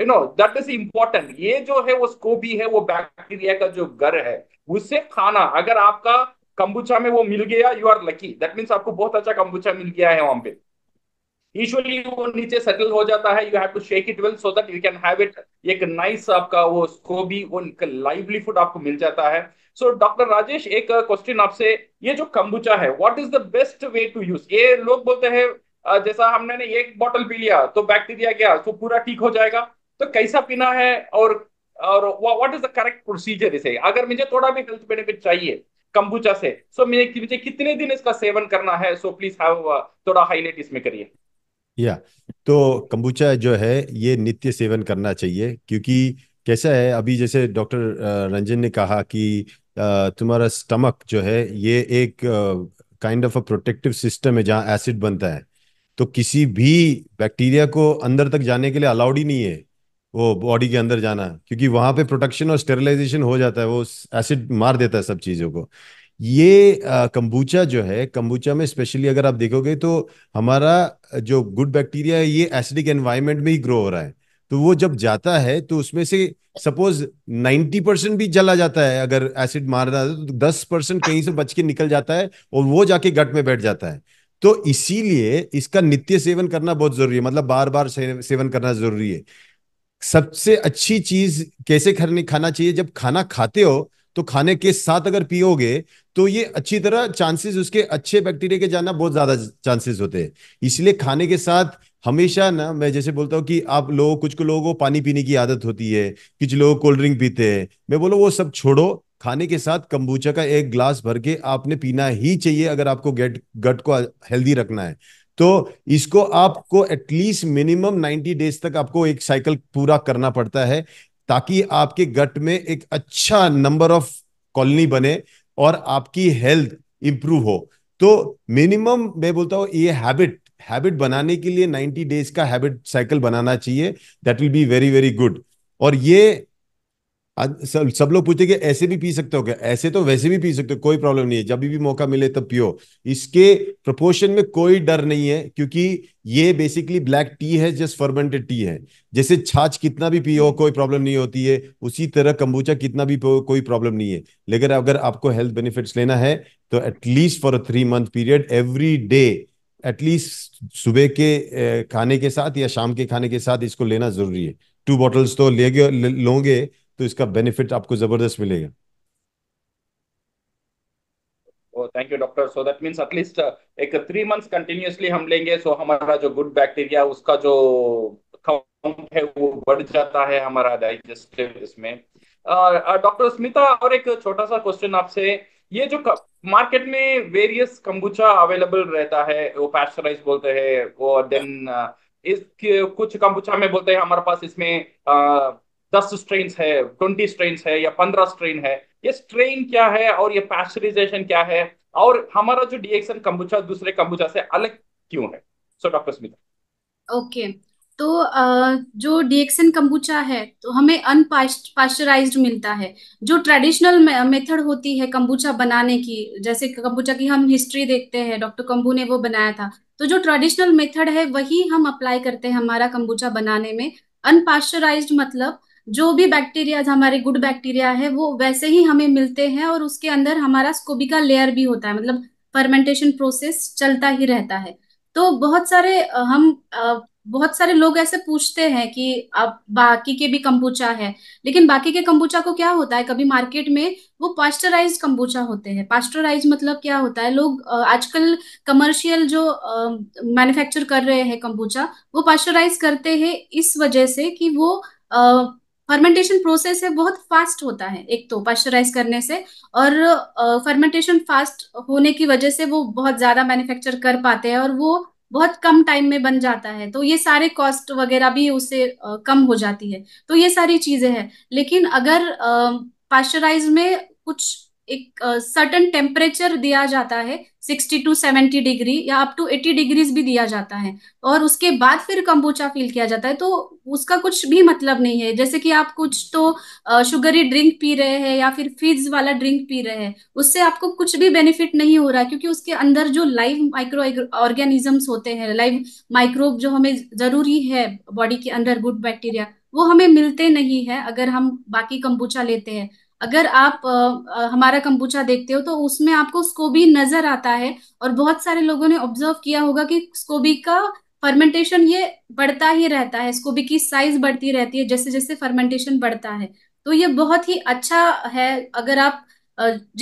you know that is important ये जो है वो स्कोबी है वो बैक्टीरिया का जो घर है उससे खाना अगर आपका कंबुचा में वो मिल गया you are lucky that means आपको बहुत अच्छा कंबुचा मिल गया है वहां पे यूजुअली वो नीचे सेटल हो जाता है you have to shake it well so that you can have it एक नाइस आपका वो स्कोबी वो लाइवलीहुड आपको मिल जाता है सो डॉक्टर राजेश एक क्वेश्चन uh, आपसे ये जो कम्बुचा है what is the best way to use ये लोग बोलते हैं uh, जैसा हमने ने एक बॉटल पी लिया तो बैक्टीरिया गया तो पूरा ठीक हो जाएगा तो कैसा पीना है और और what is the correct procedure इसे अगर मुझे थोड़ा भी हेल्थ बेनिफिट चाहिए कंबुचा से सो मुझे मुझे कितने दिन इसका सेवन करना है सो प्लीज हैव थोड़ा हाईलाइट इसमें करिए या तो कंबुचा जो है ये नित्य सेवन करना चाहिए क्योंकि कैसा है अभी जैसे डॉक्टर uh, रंजन ने कहा कि तुम्हारा स्टमक जो है ये एक kind of a protective system है जहाँ एसिड बनता है तो किसी भी बैक्टीरिया को अंदर तक जाने के लिए अलाउड ही नहीं है वो बॉडी के अंदर जाना क्योंकि वहां पे प्रोटेक्शन और स्टेरिलाइजेशन हो जाता है वो एसिड मार देता है सब चीजों को ये कंबूचा जो है कम्बुचा में स्पेशली अगर आप देखोगे तो हमारा जो गुड बैक्टीरिया है ये एसिडिक एनवायरमेंट में ही ग्रो हो रहा है तो वो जब जाता है तो उसमें से सपोज 90 परसेंट भी जला जाता है अगर एसिड मार रहा है तो 10 परसेंट कहीं से बच के निकल जाता है और वो जाके गट में बैठ जाता है तो इसीलिए इसका नित्य सेवन करना बहुत जरूरी है मतलब बार बार सेवन करना जरूरी है सबसे अच्छी चीज कैसे खाने खाना चाहिए जब खाना खाते हो तो खाने के साथ अगर पियोगे तो ये अच्छी तरह चांसेस उसके अच्छे बैक्टीरिया के जाना बहुत ज्यादा चांसेस होते हैं इसलिए खाने के साथ हमेशा ना मैं जैसे बोलता हूँ कि आप लोग कुछ को लोगों को पानी पीने की आदत होती है कुछ लोग कोल्ड ड्रिंक पीते हैं मैं बोलो वो सब छोड़ो खाने के साथ कम्बुचा का एक ग्लास भर के आपने पीना ही चाहिए अगर आपको गेट गट को हेल्दी रखना है तो इसको आपको एटलीस्ट मिनिमम 90 डेज तक आपको एक साइकिल पूरा करना पड़ता है ताकि आपके गट में एक अच्छा नंबर ऑफ कॉलोनी बने और आपकी हेल्थ इंप्रूव हो तो मिनिमम मैं बोलता हूँ ये हैबिट हैबिट बनाने के लिए 90 डेज का हैबिट साइकिल बनाना चाहिए that will be very very good और ये सब लोग पूछते कि ऐसे भी पी सकते हो क्या ऐसे तो वैसे भी पी सकते हो कोई प्रॉब्लम नहीं है जब भी मौका मिले तब पियो इसके प्रपोर्शन में कोई डर नहीं है क्योंकि ये बेसिकली ब्लैक टी है जस्ट फर्मेंटेड टी है जैसे छाछ कितना भी पियो हम्म। कोई प्रॉब्लम नहीं होती है उसी तरह कंबूचा कितना भी पियो कोई प्रॉब्लम नहीं है लेकिन अगर आपको हेल्थ बेनिफिट्स लेना है तो at least for a three month period every day at least सुबह के खाने के साथ या शाम के खाने के साथ इसको लेना जरूरी है टू बॉटल्स तो ले लोगे तो इसका बेनिफिट आपको जबरदस्त मिलेगा thank you doctor so that means at least एक थ्री मंथ्स कंटिन्यूसली हम लेंगे सो so हमारा जो गुड बैक्टीरिया उसका जो काउंट है वो बढ़ जाता है हमारा डाइजेस्टिव इसमें डॉक्टर uh, स्मिता uh, और एक छोटा सा क्वेश्चन आपसे ये जो मार्केट में वेरियस कंबुचा अवेलेबल रहता है वो पैस्चराइज बोलते हैं वो देन uh, इस कुछ कंबुचा में बोलते हैं हमारे पास इसमें uh, दस स्ट्रेन है ट्वेंटी स्ट्रेन है या पंद्रह स्ट्रेन है ये स्ट्रेन क्या है और ये पैस्चराइजेशन क्या है और हमारा जो डीएक्सन कंबुचा दूसरे कंबुचा से अलग क्यों है so doctor Smita okay okay. तो जो डीएक्सन कम्बुचा है तो हमें अनपाश्चराइज मिलता है जो ट्रेडिशनल मेथड होती है कम्बुचा बनाने की जैसे कम्बुचा की हम हिस्ट्री देखते हैं डॉक्टर कम्बू ने वो बनाया था तो जो ट्रेडिशनल मेथड है वही हम अप्लाई करते हैं हमारा कम्बुचा बनाने में अनपाश्चराइज मतलब जो भी बैक्टीरियाज हमारे गुड बैक्टीरिया है वो वैसे ही हमें मिलते हैं और उसके अंदर हमारा स्कोबिका लेयर भी होता है मतलब फर्मेंटेशन प्रोसेस चलता ही रहता है तो बहुत सारे हम बहुत सारे लोग ऐसे पूछते हैं कि अब बाकी के भी कंबुचा है लेकिन बाकी के कंबुचा को क्या होता है कभी मार्केट में वो पास्टराइज कंबुचा होते हैं पास्टराइज मतलब क्या होता है लोग आजकल कमर्शियल जो मैन्युफैक्चर कर रहे हैं कंबुचा वो पास्टराइज करते हैं इस वजह से कि वो फर्मेंटेशन प्रोसेस है बहुत फास्ट होता है एक तो पास्चराइज करने से और फर्मेंटेशन फास्ट होने की वजह से वो बहुत ज्यादा मैन्युफैक्चर कर पाते हैं और वो बहुत कम टाइम में बन जाता है तो ये सारे कॉस्ट वगैरह भी उससे कम हो जाती है तो ये सारी चीजें हैं लेकिन अगर पास्चराइज में कुछ एक सर्टन uh, टेम्परेचर दिया जाता है 60 टू 70 डिग्री या अप टू 80 डिग्रीज भी दिया जाता है और उसके बाद फिर कम्बोचा फील किया जाता है तो उसका कुछ भी मतलब नहीं है जैसे कि आप कुछ तो शुगरी uh, ड्रिंक पी रहे हैं या फिर फीज वाला ड्रिंक पी रहे हैं उससे आपको कुछ भी बेनिफिट नहीं हो रहा है क्योंकि उसके अंदर जो लाइव माइक्रो ऑर्गेनिजम्स होते हैं लाइव माइक्रोब जो हमें जरूरी है बॉडी के अंदर गुड बैक्टीरिया वो हमें मिलते नहीं है अगर हम बाकी कम्बूचा लेते हैं अगर आप आ, हमारा कंबुचा देखते हो तो उसमें आपको स्कोबी नजर आता है और बहुत सारे लोगों ने ऑब्जर्व किया होगा कि स्कोबी का फर्मेंटेशन ये बढ़ता ही रहता है स्कोबी की साइज बढ़ती रहती है जैसे जैसे फर्मेंटेशन बढ़ता है तो ये बहुत ही अच्छा है अगर आप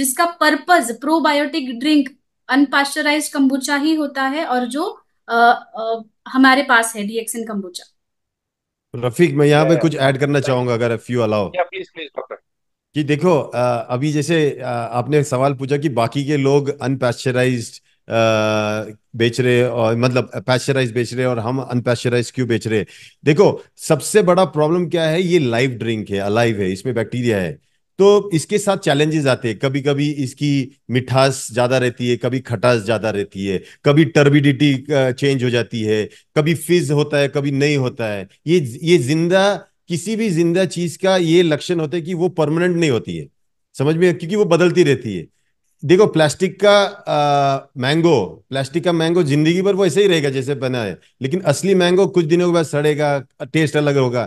जिसका purpose probiotic drink unpasteurise kombucha ही होता है और जो आ, आ, हमारे पास है डीएक्सिन कंबुचा रफीक मैं यहाँ पे कुछ ऐड करना चाहूंगा अगर if you allow please please कि देखो अभी जैसे आपने सवाल पूछा कि बाकी के लोग अनपैश्चराइज बेच रहे और मतलब पैश्चराइज बेच रहे और हम अनपैस्चराइज क्यों बेच रहे देखो सबसे बड़ा प्रॉब्लम क्या है ये लाइव ड्रिंक है अलाइव है इसमें बैक्टीरिया है तो इसके साथ चैलेंजेस आते हैं कभी कभी इसकी मिठास ज्यादा रहती है कभी खटास ज्यादा रहती है कभी टर्बिडिटी चेंज हो जाती है कभी फिज होता है कभी नहीं होता है ये ये जिंदा किसी भी जिंदा चीज का ये लक्षण होता है कि वो परमानेंट नहीं होती है समझ में क्योंकि वो बदलती रहती है देखो प्लास्टिक का आ, मैंगो प्लास्टिक का मैंगो जिंदगी भर वो ऐसे ही रहेगा जैसे बना है लेकिन असली मैंगो कुछ दिनों के बाद सड़ेगा टेस्ट अलग होगा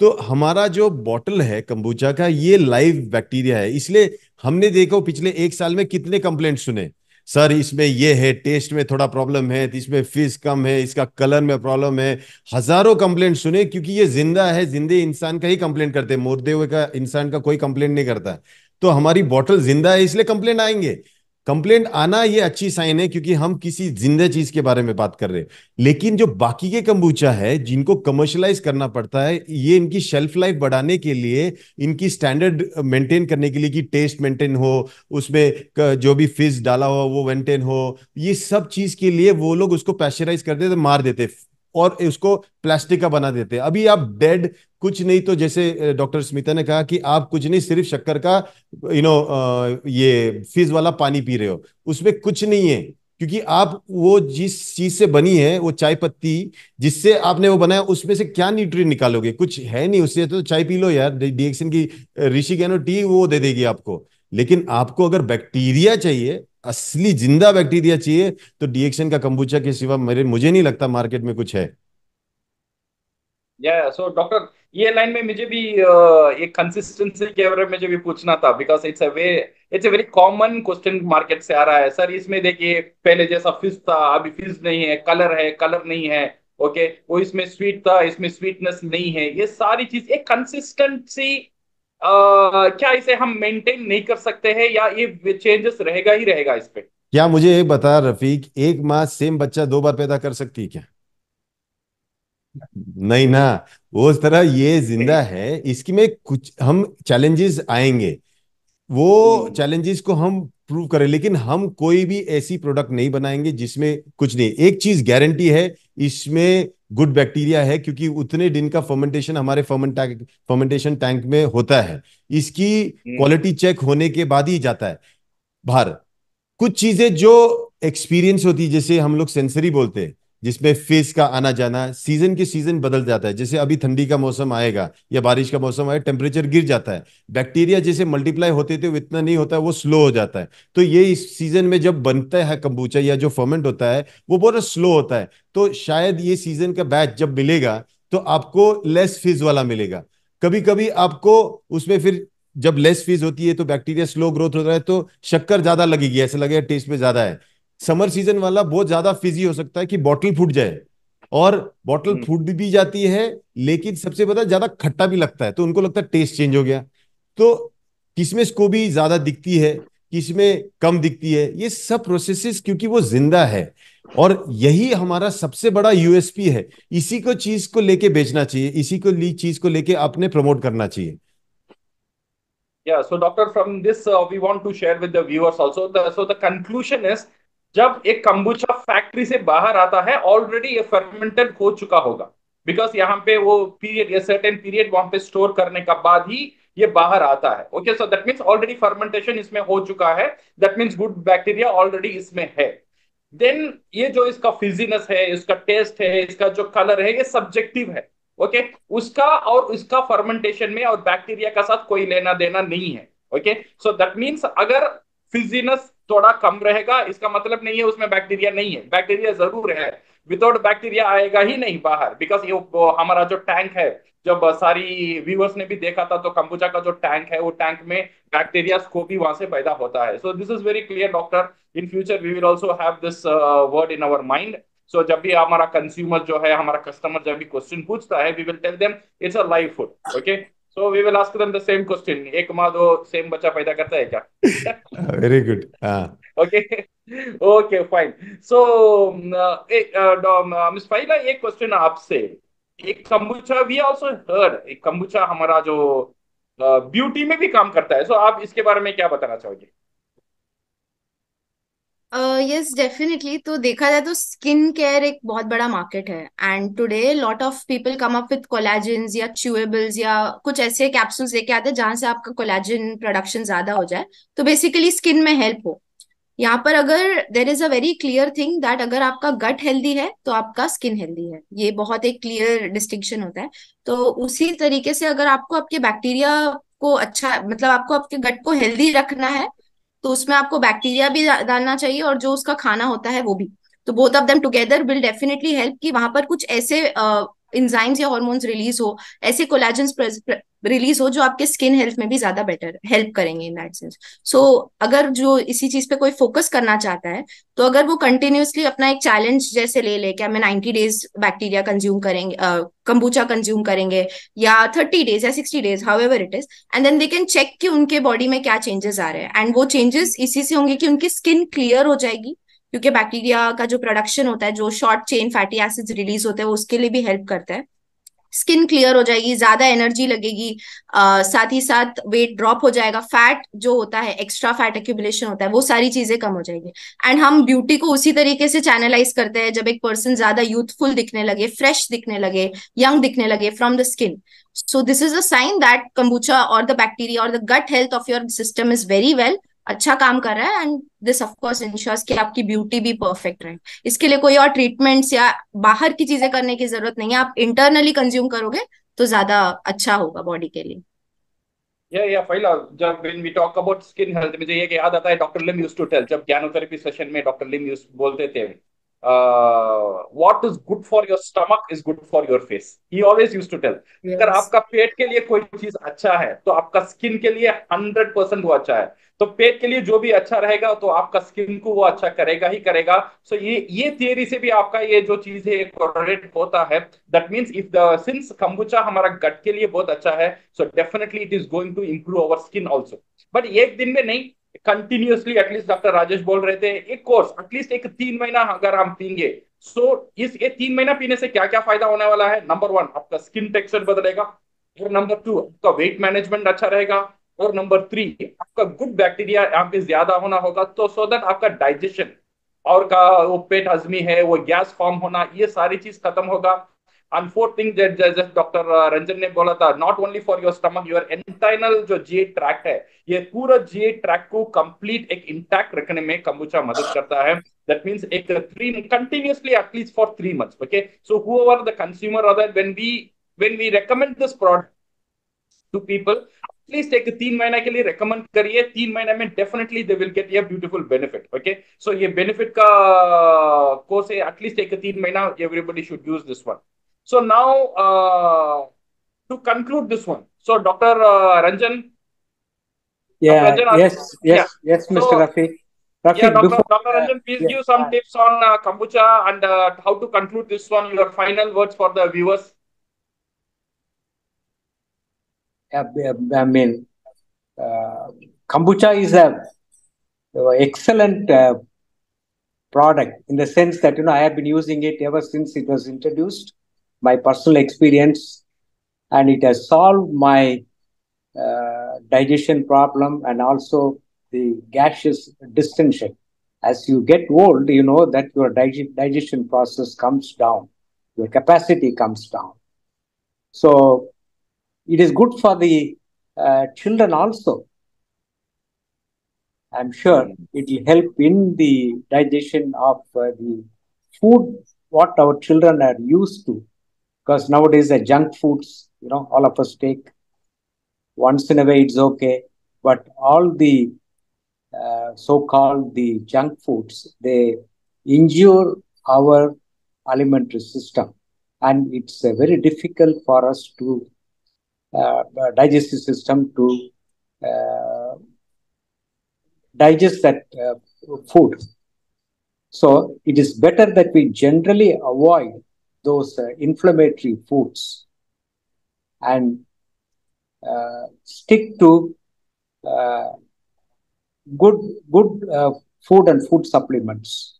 तो हमारा जो बॉटल है कंबूचा का ये लाइव बैक्टीरिया है इसलिए हमने देखो पिछले एक साल में कितने कंप्लेंट सुने सर इसमें ये है टेस्ट में थोड़ा प्रॉब्लम है इसमें फीस कम है इसका कलर में प्रॉब्लम है हजारों कंप्लेंट सुने क्योंकि ये जिंदा है जिंदे इंसान का ही कंप्लेंट करते हैं मुर्दे हुए का इंसान का कोई कंप्लेंट नहीं करता तो हमारी बॉटल जिंदा है इसलिए कंप्लेंट आएंगे कंप्लेंट आना ये अच्छी साइन है क्योंकि हम किसी जिंदा चीज के बारे में बात कर रहे हैं लेकिन जो बाकी के कंबुचा है जिनको कमर्शलाइज करना पड़ता है ये इनकी शेल्फ लाइफ बढ़ाने के लिए इनकी स्टैंडर्ड मेंटेन करने के लिए कि टेस्ट मेंटेन हो उसमें जो भी फिज डाला हो वो मेंटेन हो ये सब चीज के लिए वो लोग उसको पैस्चराइज कर देते मार देते और उसको प्लास्टिक का बना देते हैं अभी आप डेड कुछ नहीं तो जैसे डॉक्टर स्मिता ने कहा कि आप कुछ नहीं सिर्फ शक्कर का यू नो ये फिज वाला पानी पी रहे हो उसमें कुछ नहीं है क्योंकि आप वो जिस चीज से बनी है वो चाय पत्ती जिससे आपने वो बनाया उसमें से क्या न्यूट्रिय निकालोगे कुछ है नहीं उससे तो चाय पी लो यार डीएक्सन की ऋषि गैनो टी वो दे देगी आपको लेकिन आपको अगर बैक्टीरिया चाहिए असली जिंदा बैक्टीरिया चाहिए तो डीएक्शन का कंबुचा के सिवा मेरे मुझे नहीं लगता मार्केट में कुछ है या सो डॉक्टर ये लाइन में मुझे भी एक कंसिस्टेंसी के बारे में भी पूछना था because it's a way it's a very common question market से आ रहा है सर इसमें देखिए पहले जैसा फिश था अभी फिश नहीं है कलर है कलर नहीं है ओके वो इसमें स्वीट था इसमें स्वीटनेस नहीं है ये सारी चीज एक कंसिस्टेंसी क्या इसे हम मेंटेन नहीं कर सकते हैं या ये चेंजेस रहेगा ही रहेगा इस पे क्या मुझे एक बता रफीक एक माँ सेम बच्चा दो बार पैदा कर सकती है क्या नहीं ना उस तरह ये जिंदा है इसकी में कुछ हम चैलेंजेस आएंगे वो चैलेंजेस हम्म। को हम प्रूव करें लेकिन हम कोई भी ऐसी प्रोडक्ट नहीं बनाएंगे जिसमें कुछ नहीं एक चीज गारंटी है इसमें गुड बैक्टीरिया है क्योंकि उतने दिन का फर्मेंटेशन हमारे फर्मेंटेशन टैंक में होता है इसकी क्वालिटी हम्म। चेक होने के बाद ही जाता है बाहर कुछ चीजें जो एक्सपीरियंस होती है जैसे हम लोग सेंसरी बोलते हैं जिसमें फेस का आना जाना सीजन के सीजन बदल जाता है जैसे अभी ठंडी का मौसम आएगा या बारिश का मौसम आएगा टेम्परेचर गिर जाता है बैक्टीरिया जैसे मल्टीप्लाई होते थे इतना नहीं होता है वो स्लो हो जाता है तो ये इस सीजन में जब बनता है कम्बूचा या जो फर्मेंट होता है वो बहुत स्लो होता है तो शायद ये सीजन का बैच जब मिलेगा तो आपको लेस फीस वाला मिलेगा कभी कभी आपको उसमें फिर जब लेस फीस होती है तो बैक्टीरिया स्लो ग्रोथ होता है तो शक्कर ज्यादा लगेगी ऐसा लगेगा टेस्ट में ज्यादा है समर सीजन वाला बहुत ज्यादा फिजी हो सकता है कि बॉटल फूट जाए और बॉटल हम्म। फूट भी जाती है लेकिन सबसे पता ज्यादा खट्टा भी लगता है तो उनको लगता है टेस्ट चेंज हो गया तो किसमें को भी ज्यादा दिखती है किसमें कम दिखती है ये सब प्रोसेसेस क्योंकि वो जिंदा है और यही हमारा सबसे बड़ा यूएसपी है इसी को चीज को लेके बेचना चाहिए इसी को ली चीज को लेके आपने प्रमोट करना चाहिए या so doctor from this we want to share with the viewers also so the conclusion is जब एक कंबुचा फैक्ट्री से बाहर आता है ऑलरेडी ये फर्मेंटेड हो चुका होगा बिकॉज यहाँ पे वो पीरियड सर्टेन पीरियड वहां पे स्टोर करने का बाद ही ये बाहर आता है okay so that means already fermentation इसमें हो चुका है that means good bacteria already इसमें है देन ये जो इसका फिजीनेस है इसका टेस्ट है इसका जो कलर है ये सब्जेक्टिव है ओके okay? उसका और इसका फर्मेंटेशन में और बैक्टीरिया का साथ कोई लेना देना नहीं है ओके सो दैट मीन्स अगर फिजीनेस थोड़ा कम रहेगा इसका मतलब नहीं है उसमें बैक्टीरिया नहीं है बैक्टीरिया जरूर है विदाउट बैक्टीरिया आएगा ही नहीं बाहर बिकॉज ये हमारा जो टैंक है जब सारी व्यूअर्स ने भी देखा था तो कंबुजा का जो टैंक है वो टैंक में बैक्टीरिया को भी वहां से पैदा होता है so this is very clear doctor in future we will also have this word in our mind so जब भी हमारा कंज्यूमर जो है हमारा कस्टमर जब भी क्वेश्चन पूछता है we will tell them it's a live food okay so we will ask them the same question एक माँ दो सेम बच्चा पैदा करता है क्या very good okay okay fine so miss फाइला एक क्वेश्चन आपसे एक कंबुचा वी आल्सो हर्ड एक कंबुचा हमारा जो ब्यूटी uh, में भी काम करता है सो so, आप इसके बारे में क्या बताना चाहोगे यस डेफिनेटली तो देखा जाए तो स्किन केयर एक बहुत बड़ा मार्केट है and today lot of people come up with collagens या च्यूएबल्स या कुछ ऐसे कैप्सूल्स लेके आते हैं जहां से आपका कोलाजन प्रोडक्शन ज्यादा हो जाए तो बेसिकली स्किन में हेल्प हो यहाँ पर अगर there is a very clear thing that अगर आपका गट हेल्दी है तो आपका स्किन हेल्दी है ये बहुत एक क्लियर डिस्टिंक्शन होता है तो उसी तरीके से अगर आपको आपके बैक्टीरिया को अच्छा मतलब आपको आपके गट को हेल्दी रखना है तो उसमें आपको बैक्टीरिया भी डालना चाहिए और जो उसका खाना होता है वो भी तो both of them together will definitely help कि वहां पर कुछ ऐसे uh, इंजाइम्स या हॉर्मोन्स रिलीज हो ऐसे कोलाजेंस रिलीज हो जो आपके स्किन हेल्थ में भी ज्यादा बेटर हेल्प करेंगे इन दैट सेंस सो अगर जो इसी चीज पे कोई फोकस करना चाहता है तो अगर वो कंटिन्यूसली अपना एक चैलेंज जैसे ले ले कि हमें नाइन्टी डेज बैक्टीरिया कंज्यूम करेंगे कंबूचा कंज्यूम करेंगे या थर्टी डेज या sixty days how ever it is and then they can check कि उनके बॉडी में क्या चेंजेस आ रहे हैं एंड वो चेंजेस इसी से होंगे कि उनकी स्किन क्लियर हो जाएगी क्योंकि बैक्टीरिया का जो प्रोडक्शन होता है जो short chain fatty acids release होते हैं उसके लिए भी हेल्प करता है स्किन क्लियर हो जाएगी ज्यादा एनर्जी लगेगी आ, साथ ही साथ वेट ड्रॉप हो जाएगा फैट जो होता है एक्स्ट्रा फैट एक्यूबुलेशन होता है वो सारी चीजें कम हो जाएगी एंड हम ब्यूटी को उसी तरीके से चैनलाइज करते हैं जब एक पर्सन ज्यादा यूथफुल दिखने लगे फ्रेश दिखने लगे यंग दिखने लगे from the skin so this is a sign that kombucha और द बैक्टीरिया और the gut health of your system is very well अच्छा काम कर रहा है and this of course ensures कि आपकी ब्यूटी भी परफेक्ट रहे इसके लिए कोई और ट्रीटमेंट्स या बाहर की चीजें करने की जरूरत नहीं है आप इंटरनली कंज्यूम करोगे तो ज्यादा अच्छा होगा बॉडी के लिए या या पहला जब when we talk about skin health मुझे ये याद आता है doctor Lim used to tell जब ज्ञानोथेरेपी सेशन में डॉक्टर लिम यूज बोलते थे what is good for your stomach is good for your face he always use to tell अगर आपका पेट के लिए कोई चीज अच्छा है तो आपका स्किन के लिए हंड्रेड परसेंट वो अच्छा है तो पेट के लिए जो भी अच्छा रहेगा तो आपका स्किन को वो अच्छा करेगा ही करेगा सो so ये ये थियरी से भी आपका ये जो चीज है कोरेट होता है that means if the since kombucha हमारा गट के लिए बहुत अच्छा है so definitely it is going to improve our skin also but एक दिन में नहीं कंटिन्यूसली एटलीस्ट डॉक्टर राजेश बोल रहे थे एक कोर्स एटलीस्ट एक तीन महीना अगर हम पीएंगे सो so, इस ये तीन महीना पीने से क्या क्या फायदा होने वाला है नंबर वन आपका स्किन टेक्सचर बदलेगा और नंबर टू आपका वेट मैनेजमेंट अच्छा रहेगा और नंबर थ्री आपका गुड बैक्टीरिया यहाँ पे ज्यादा होना होगा तो सो देट आपका डाइजेशन और का वो पेट हजमी है वो गैस फॉर्म होना ये सारी चीज खत्म होगा और fourth thing just doctor Ranjan ने बोला था not only for your stomach your intestinal जो जीए ट्रैक है ये पूरा जीए ट्रैक को कंप्लीट एक इंटैक्ट रखने में कंबुचा मदद करता है that means a three continuously at least for three months okay so whoever the consumer or that when we when we recommend this product to people at least एक तीन महीना के लिए रेकमेंड करिए तीन महीने में डेफिनेटली दे विल गेट ये ब्यूटीफुल बेनिफिट ओके सो ये बेनिफिट का कोर्स है एटलीस्ट एक तीन महीना everybody should use this one So now uh, to conclude this one. So Dr. Uh, Ranjan. Yeah. Dr. Ranjan, yes. Uh, yes. Yeah. Yes, Mr. So, Rafi. Rafi yeah, Dr. Before, Dr. Ranjan, please yeah, give some tips on uh, kombucha and uh, how to conclude this one. Your final words for the viewers. I mean, uh, kombucha is a excellent uh, product in the sense that you know I have been using it ever since it was introduced, my personal experience, and it has solved my uh, digestion problem and also the gaseous distension. As you get old, you know that your dig- digestion process comes down, your capacity comes down. So it is good for the uh, children also. I'm sure it will help in the digestion of uh, the food what our children are used to because nowadays the junk foods, you know, all of us take. Once in a way, it's okay, but all the uh, so-called the junk foods, they injure our alimentary system, and it's uh, very difficult for us to uh, digestive system to uh, digest that uh, food. So it is better that we generally avoid those uh, inflammatory foods and uh, stick to uh, good good uh, food and food supplements.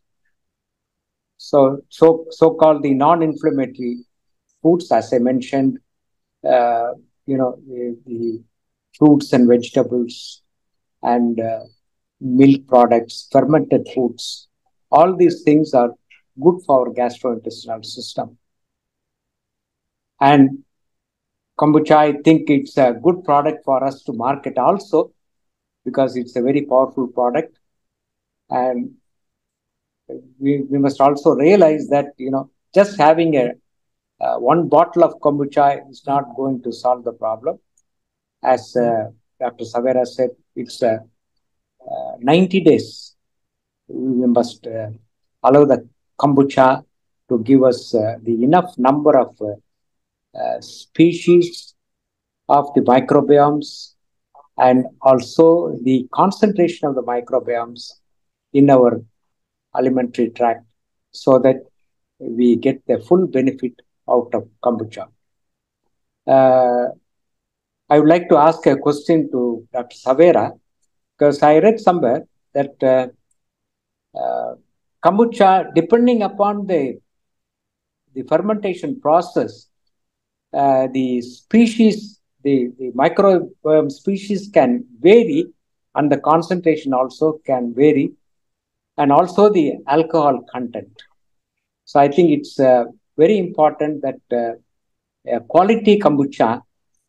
So so so called the non-inflammatory foods, as I mentioned, uh, you know the, the, fruits and vegetables and milk products, fermented foods. All these things are good for our gastrointestinal system. And kombucha, I think it's a good product for us to market also because it's a very powerful product. And we, we must also realize that, you know, just having a uh, one bottle of kombucha is not going to solve the problem. As uh, Dr. Savera said, it's uh, 90 days. We must uh, allow the kombucha to give us uh, the enough number of uh, uh, species of the microbiomes and also the concentration of the microbiomes in our alimentary tract so that we get the full benefit out of kombucha. Uh, I would like to ask a question to Dr. Savera because I read somewhere that uh, uh, kombucha, depending upon the, the fermentation process, uh, the species, the, the microbiome species can vary and the concentration also can vary and also the alcohol content. So I think it's uh, very important that uh, quality kombucha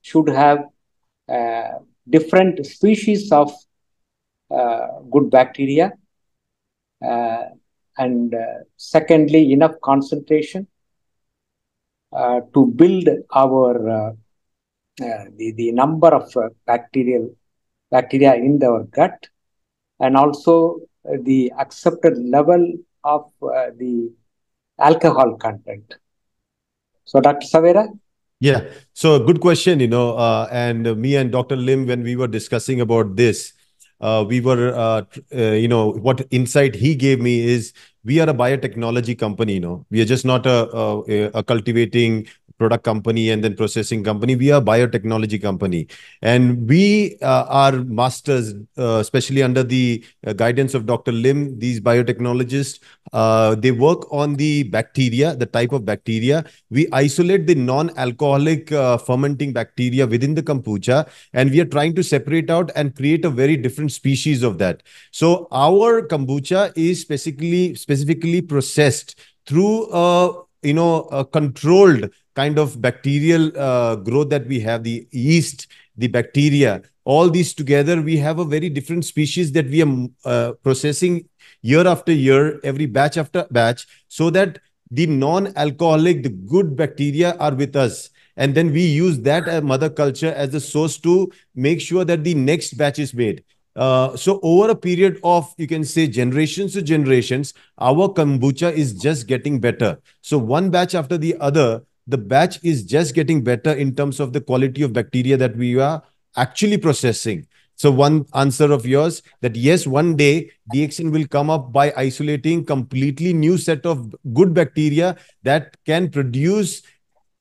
should have uh, different species of uh, good bacteria uh, and uh, secondly enough concentration uh, to build our uh, uh, the, the number of uh, bacterial bacteria in our gut and also the accepted level of the alcohol content so dr savera yeah so good question you know and me and dr lim when we were discussing about this uh, we were, uh, uh, you know, what insight he gave me is we are a biotechnology company. You know, we are just not a, a, a cultivating product company and then processing company. We are biotechnology company. And we uh, are masters, uh, especially under the uh, guidance of Dr. Lim, these biotechnologists, uh, they work on the bacteria, the type of bacteria. We isolate the non-alcoholic uh, fermenting bacteria within the kombucha, and we are trying to separate out and create a very different species of that. So our kombucha is specifically, specifically processed through a uh, you know, a controlled kind of bacterial uh, growth that we have, the yeast, the bacteria, all these together, we have a very different species that we are uh, processing year after year, every batch after batch, so that the non-alcoholic, the good bacteria are with us. And then we use that as uh, mother culture as the source to make sure that the next batch is made. Uh, so over a period of you can say generations to generations our kombucha is just getting better so one batch after the other the batch is just getting better in terms of the quality of bacteria that we are actually processing. So one answer of yours that yes, one day DXN will come up by isolating completely new set of good bacteria that can produce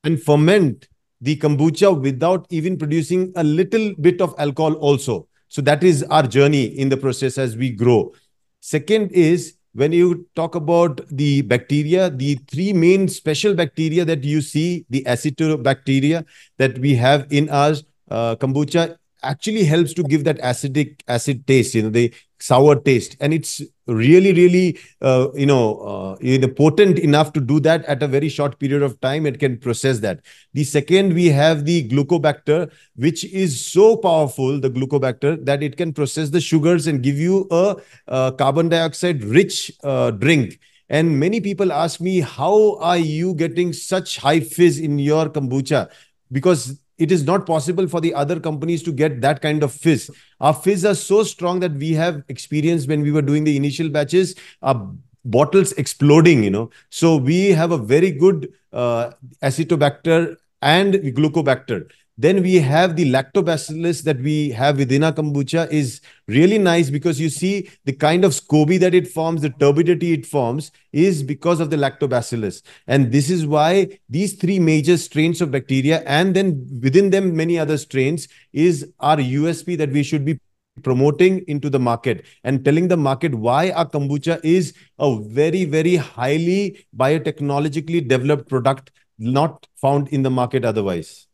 and ferment the kombucha without even producing a little bit of alcohol also. So that is our journey in the process as we grow. Second is when you talk about the bacteria, the three main special bacteria that you see, the acetobacteria that we have in our uh, kombucha actually helps to give that acidic acid taste you know the sour taste and it's really really uh, you know uh, you know, potent enough to do that at a very short period of time it can process that the second we have the glucobacter which is so powerful the glucobacter that it can process the sugars and give you a, carbon dioxide rich uh, drink and many people ask me how are you getting such high fizz in your kombucha because it is not possible for the other companies to get that kind of fizz. Our fizz are so strong that we have experienced when we were doing the initial batches, our bottles exploding, you know. So we have a very good uh, acetobacter and glucobacter. Then we have the lactobacillus that we have within our kombucha is really nice because you see the kind of SCOBY that it forms, the turbidity it forms is because of the lactobacillus. And this is why these three major strains of bacteria and then within them many other strains is our USP that we should be promoting into the market and telling the market why our kombucha is a very, very highly biotechnologically developed product not found in the market otherwise.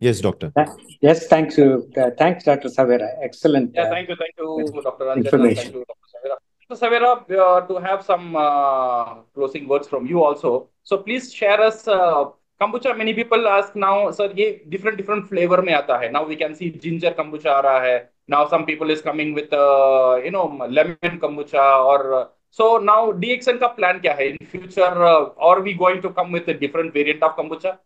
Yes, doctor. Uh, yes, thanks you. Uh, thanks, Dr. Savera. Excellent. Yeah, uh, thank you. Thank you, Dr. Ranjan. Thank you, Dr. Savera. Dr. Savera, uh, to have some uh, closing words from you also. So please share us uh, kombucha. Many people ask now, sir, ये different different flavor में आता है. Now we can see ginger kombucha आ रहा है. Now some people is coming with uh, you know lemon kombucha or uh, so now DXN ka plan kya hai In future, uh, are we going to come with a different variant of kombucha?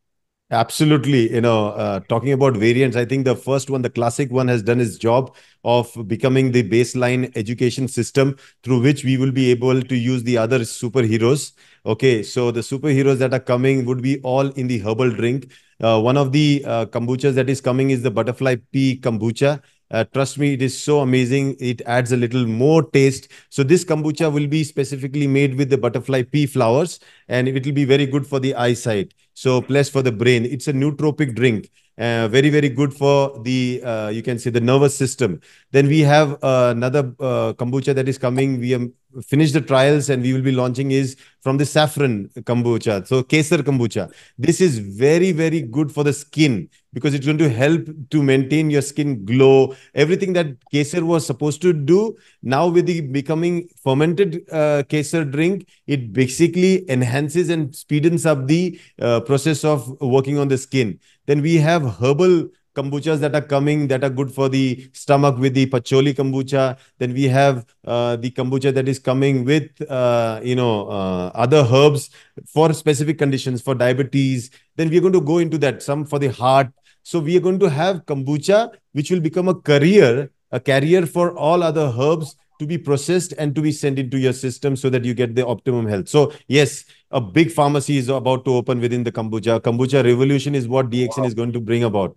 Absolutely. You know, uh, talking about variants, I think the first one, the classic one, has done its job of becoming the baseline education system through which we will be able to use the other superheroes. Okay, so the superheroes that are coming would be all in the herbal drink. Uh, one of the uh, kombuchas that is coming is the butterfly pea kombucha. Uh, trust me, it is so amazing. It adds a little more taste. So this kombucha will be specifically made with the butterfly pea flowers, and it will be very good for the eyesight. So plus for the brain, it's a nootropic drink. Uh, very very good for the uh, you can say the nervous system then we have uh, another uh, kombucha that is coming we have finished the trials and we will be launching is from the saffron kombucha so kesar kombucha this is very very good for the skin because it's going to help to maintain your skin glow everything that kesar was supposed to do now with the becoming fermented uh, kesar drink it basically enhances and speeds up the uh, process of working on the skin. Then we have herbal kombuchas that are coming that are good for the stomach with the pacholi kombucha. Then we have uh, the kombucha that is coming with, uh, you know, uh, other herbs for specific conditions, for diabetes. Then we're going to go into that, some for the heart. So we are going to have kombucha, which will become a career, a carrier for all other herbs to be processed and to be sent into your system so that you get the optimum health. So yes, a big pharmacy is about to open within the kombucha. Kombucha revolution is what DXN wow. is going to bring about.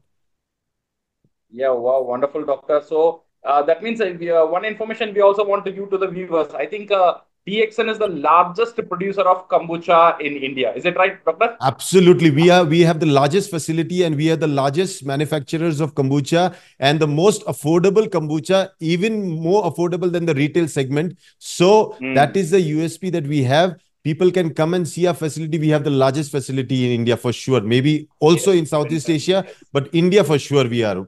Yeah, wow, wonderful, doctor. So uh, that means uh, uh one information we also want to give to the viewers. I think uh, PXN is the largest producer of kombucha in India. Is it right, Doctor? Absolutely. We are we have the largest facility and we are the largest manufacturers of kombucha and the most affordable kombucha, even more affordable than the retail segment. So mm. that is the USP that we have. People can come and see our facility. We have the largest facility in India for sure. Maybe also in Southeast Asia, but India for sure we are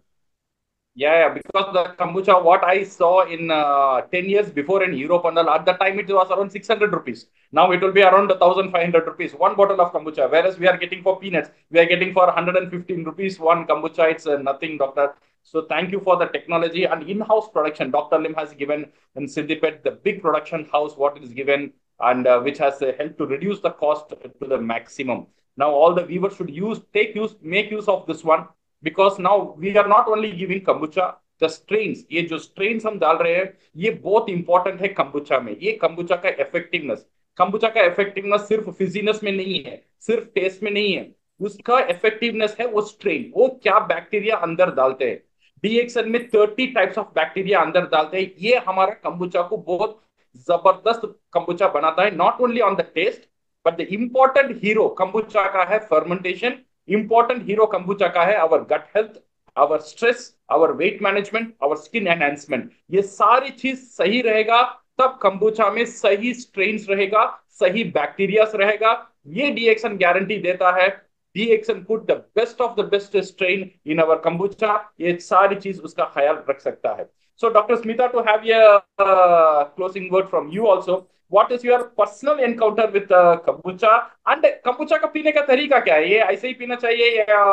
yeah, yeah, because the kombucha, what I saw in uh, 10 years before in Europe, and at the time it was around 600 rupees. Now it will be around 1500 rupees, one bottle of kombucha. Whereas we are getting for peanuts, we are getting for 115 rupees, one kombucha. It's uh, nothing, doctor. So thank you for the technology and in-house production. Dr. Lim has given in Sindipet the big production house, what is given and uh, which has uh, helped to reduce the cost to the maximum. Now all the viewers should use, take use, make use of this one because now we are not only giving kombucha the strains ये जो स्ट्रेन्स हम डाल रहे हैं ये बहुत इंपॉर्टेंट है कम्बुचा में ये कम्बुचा का इफेक्टिवनेस कम्बुचा का इफेक्टिवनेस सिर्फ फिजीनेस में नहीं है सिर्फ टेस्ट में नहीं है उसका इफेक्टिवनेस है वो स्ट्रेन वो क्या बैक्टीरिया अंदर डालते हैं डीएक्सन में थर्टी टाइप्स ऑफ बैक्टीरिया अंदर डालते हैं ये हमारा कम्बुचा को बहुत जबरदस्त कम्बुचा बनाता है not only on the taste but the important hero kombucha का है फर्मेंटेशन इंपॉर्टेंट हीरो कंबुचा का है our gut health our stress our weight management our skin enhancement ये सारी चीज सही रहेगा तब कंबुचा में सही स्ट्रेन रहेगा सही बैक्टीरिया रहेगा ये डीएक्सन गारंटी देता है DXN put the best of the best strain in our kombucha ये सारी चीज उसका ख्याल रख सकता है so doctor Smita to have ये closing word from you also what is your personal encounter with kombucha and kombucha का पीने का तरीका क्या है ये ऐसे ही पीना चाहिए या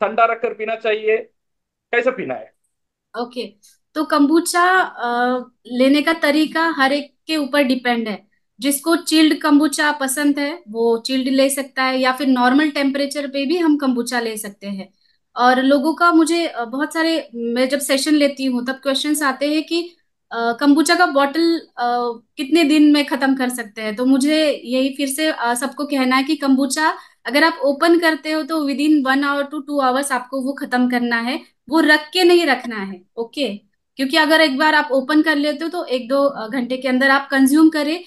ठंडा रखकर पीना चाहिए कैसा पीना है ओके okay. तो कम्बुचा uh, लेने का तरीका हर एक के ऊपर डिपेंड है जिसको चिल्ड कम्बुचा पसंद है वो चिल्ड ले सकता है या फिर नॉर्मल टेम्परेचर पे भी हम कम्बुचा ले सकते हैं और लोगों का मुझे uh, बहुत सारे मैं जब सेशन लेती हूँ तब क्वेश्चंस आते हैं कि कंबुचा का बॉटल कितने दिन में खत्म कर सकते हैं तो मुझे यही फिर से सबको कहना है कि कंबुचा अगर आप ओपन करते हो तो within one hour to two hours आपको वो खत्म करना है वो रख के नहीं रखना है ओके क्योंकि अगर एक बार आप ओपन कर लेते हो तो एक दो घंटे के अंदर आप कंज्यूम करें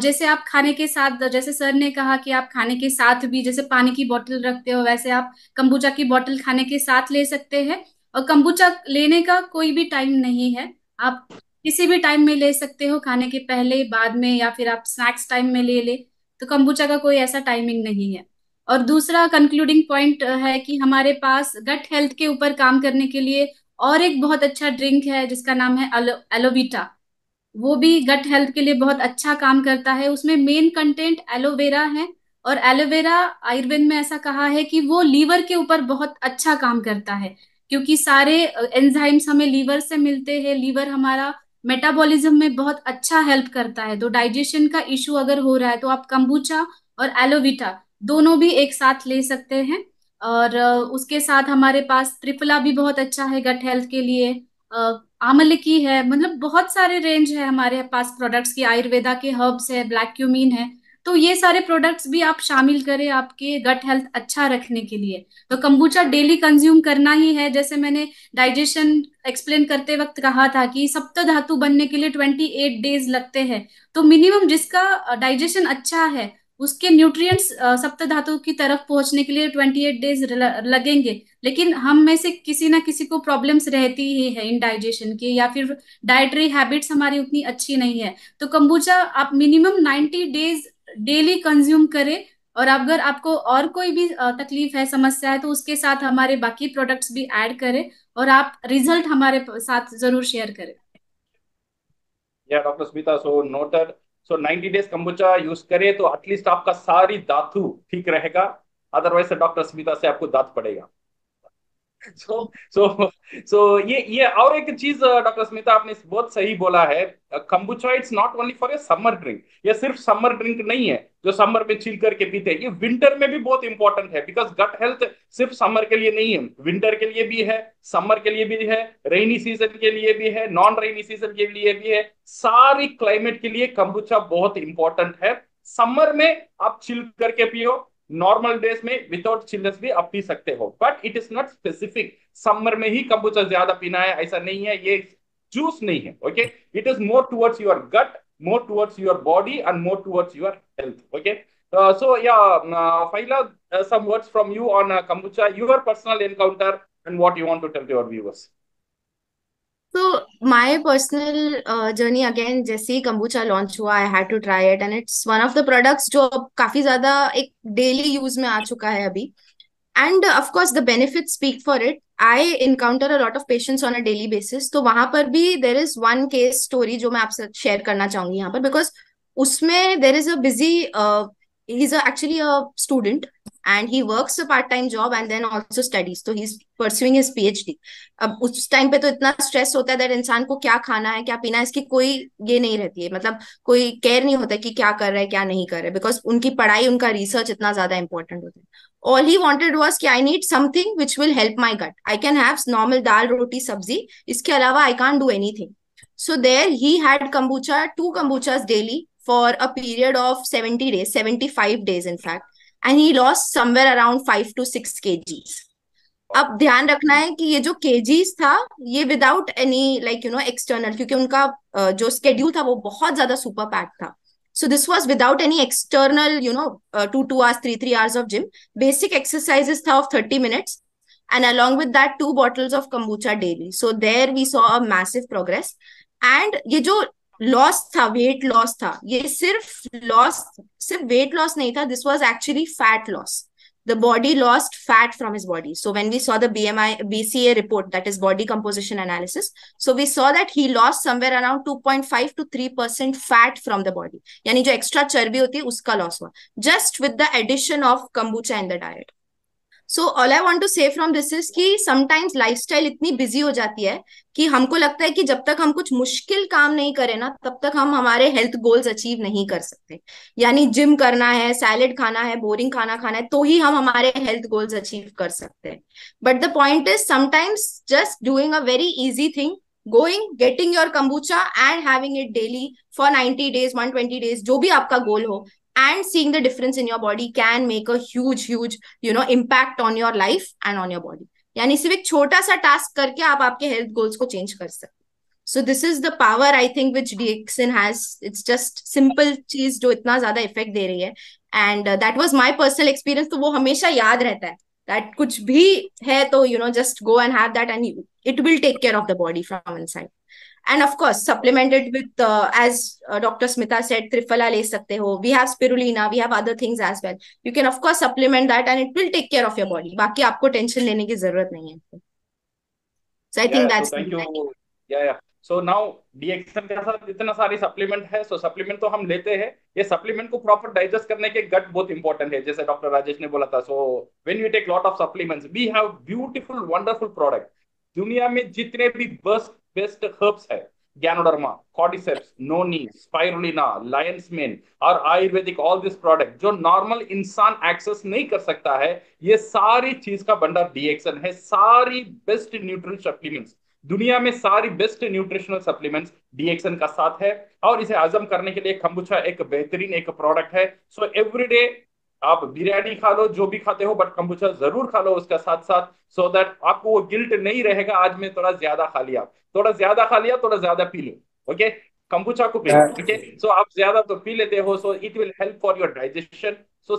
जैसे आप खाने के साथ जैसे सर ने कहा कि आप खाने के साथ भी जैसे पानी की बोतल रखते हो वैसे आप कंबुचा की बोतल खाने के साथ ले सकते हैं और कम्बुचा लेने का कोई भी टाइम नहीं है आप किसी भी टाइम में ले सकते हो खाने के पहले बाद में या फिर आप स्नैक्स टाइम में ले ले तो कंबुचा का कोई ऐसा टाइमिंग नहीं है और दूसरा कंक्लूडिंग पॉइंट है कि हमारे पास गट हेल्थ के ऊपर काम करने के लिए और एक बहुत अच्छा ड्रिंक है जिसका नाम है एलो एलोविटा वो भी गट हेल्थ के लिए बहुत अच्छा काम करता है उसमें मेन कंटेंट एलोवेरा है और एलोवेरा आयुर्वेद में ऐसा कहा है कि वो लीवर के ऊपर बहुत अच्छा काम करता है क्योंकि सारे एंजाइम्स हमें लीवर से मिलते हैं लीवर हमारा मेटाबॉलिज्म में बहुत अच्छा हेल्प करता है तो डाइजेशन का इश्यू अगर हो रहा है तो आप कम्बुचा और एलोविटा दोनों भी एक साथ ले सकते हैं और उसके साथ हमारे पास त्रिफला भी बहुत अच्छा है गट हेल्थ के लिए आमल की है मतलब बहुत सारे रेंज है हमारे पास प्रोडक्ट्स की आयुर्वेदा के हर्ब्स है ब्लैक क्यूमीन है तो ये सारे प्रोडक्ट्स भी आप शामिल करें आपके गट हेल्थ अच्छा रखने के लिए तो कम्बुचा डेली कंज्यूम करना ही है जैसे मैंने डाइजेशन एक्सप्लेन करते वक्त कहा था कि सप्त धातु बनने के लिए ट्वेंटी एट डेज लगते हैं तो मिनिमम जिसका डाइजेशन अच्छा है उसके न्यूट्रिएंट्स सप्त धातु की तरफ पहुंचने के लिए 28 डेज लगेंगे लेकिन हम में से किसी ना किसी को प्रॉब्लम्स रहती ही है इन डाइजेशन की या फिर डाइटरी हैबिट्स हमारी उतनी अच्छी नहीं है तो कम्बुचा आप मिनिमम 90 डेज डेली कंज्यूम करें और अगर आपको और कोई भी तकलीफ है समस्या है तो उसके साथ हमारे बाकी प्रोडक्ट्स भी ऐड करें और आप रिजल्ट हमारे साथ जरूर शेयर करें या doctor Smita so noted so 90 days kombucha use करें तो एटलीस्ट आपका सारी धातु ठीक रहेगा अदरवाइज डॉक्टर स्मिता से आपको दांत पड़ेगा सो सो सो ये ये और एक चीज डॉक्टर स्मिता आपने बहुत सही बोला है kombucha it's not only for a summer drink ये सिर्फ समर ड्रिंक नहीं है जो समर में छील करके पीते हैं ये विंटर में भी बहुत इंपॉर्टेंट है बिकॉज गट हेल्थ सिर्फ समर के लिए नहीं है विंटर के लिए भी है समर के लिए भी है रेनी सीजन के लिए भी है नॉन रेनी सीजन के लिए भी है सारी क्लाइमेट के लिए कम्बुचा बहुत इंपॉर्टेंट है समर में आप छिल करके पियो नॉर्मल डेज में विदाउट चिल्ड्रंस भी आप पी सकते हो but it is not specific summer में ही कंबूचा ज्यादा पीना है ऐसा नहीं है ये जूस नहीं है okay it is more towards your gut more towards your body and more towards your health okay so या फाइला some words from you on you your personal encounter and what you want to tell want to tell So my personal uh, journey again, जैसे ही kombucha launch हुआ, I had to try it and it's one of the products जो अब काफी ज्यादा एक daily use में आ चुका है अभी. And uh, of course the benefits speak for it. I encounter a lot of patients on a daily basis. तो वहां पर भी there is one case story जो मैं आपसे share करना चाहूंगी यहाँ पर because उसमें there is a busy uh, he's a, actually a student and he works a part-time job and then also studies तो he's pursuing his PhD अब उस टाइम पे तो इतना स्ट्रेस होता है दैट इंसान को क्या खाना है क्या पीना है इसकी कोई ये नहीं रहती है मतलब कोई केयर नहीं होता कि क्या कर रहा है क्या नहीं कर रहा है बिकॉज उनकी पढ़ाई उनका रिसर्च इतना ज्यादा इंपॉर्टेंट होता है ऑल ही वॉन्टेड वॉज कि I need something which will help my gut I can have normal dal roti sabzi इसके अलावा I can do anything so there he had kombucha two kombuchas daily for a period of 70 days 75 days in fact and he lost somewhere around 5 to 6 kgs अब ध्यान रखना है कि ये जो केजीज था ये without any like you know external क्योंकि उनका जो स्केड्यूल था वो बहुत ज्यादा सुपर पैक था so this was without any external you know two two hours three three hours of gym basic exercises था of thirty minutes and along with that two bottles of kombucha daily so there we saw a massive progress एंड ये जो लॉस था वेट लॉस था ये सिर्फ लॉस सिर्फ वेट लॉस नहीं था this was actually fat loss the body lost fat from his body so when we saw the B M I B C A report that is body composition analysis so we saw that he lost somewhere around two point five to three percent fat from the body यानी जो एक्स्ट्रा चर्बी होती है उसका लॉस हुआ just with the addition of kombucha in the diet so all I want to say from this is की समटाइम्स स्टाइल इतनी बिजी हो जाती है कि हमको लगता है कि जब तक हम कुछ मुश्किल काम नहीं करें ना तब तक हम हमारे हेल्थ गोल्स अचीव नहीं कर सकते यानी जिम करना है सैलेड खाना है बोरिंग खाना खाना है तो ही हम हमारे हेल्थ गोल्स अचीव कर सकते हैं but the point is sometimes just doing a very easy thing going getting your kombucha and having it daily for 90 days 120 days जो भी आपका गोल हो and seeing the difference in your body can make a huge huge you know impact on your life and on your body यानी सिर्फ एक छोटा सा टास्क करके आप आपके हेल्थ गोल्स को चेंज कर सकते so this is the power I think which DXN has it's just simple चीज जो इतना ज्यादा इफेक्ट दे रही है and that was my personal experience तो वो हमेशा याद रहता है दैट कुछ भी है तो you know just go and have that and it will take care of the body from side and of course supplemented with uh, as uh, dr smita said trifala le sakte ho we have spirulina we have other things as well you can of course supplement that and it will take care of your body baki aapko tension lene ki zarurat nahi hai so i yeah, think that's so thank you idea. yeah yeah so now DXM के साथ इतना सारी सप्लीमेंट है सो so सप्लीमेंट तो हम लेते हैं ये सप्लीमेंट को प्रॉपर डाइजेस्ट करने के गट बहुत इंपॉर्टेंट है जैसे डॉक्टर राजेश ने बोला था so when you take lot of supplements we have beautiful wonderful product दुनिया में जितने भी बेस्ट बेस्ट हर्ब्स है ganoderma cordyceps noni spirulina lions mane और आयुर्वेदिक ऑल दिस प्रोडक्ट जो नॉर्मल इंसान एक्सेस नहीं कर सकता है ये सारी चीज का भंडार डीएक्सन है सारी बेस्ट न्यूट्रिशन सप्लीमेंट्स दुनिया में सारी बेस्ट न्यूट्रिशनल सप्लीमेंट्स डीएक्सन का साथ है और इसे हजम करने के लिए खम्बुचा एक बेहतरीन एक प्रोडक्ट है सो एवरीडे आप बिरयानी खा लो जो भी खाते हो बट कम्बुचा जरूर खा लो उसका साथ साथ सो so दैट आपको वो गिल्ट नहीं रहेगा आज मैं थोड़ा ज्यादा खा लिया थोड़ा ज्यादा खा लिया थोड़ा ज्यादा पी लो ओके कम्बुचा को पी ओके सो आप ज्यादा तो पी लेते हो so it will help for your digestion so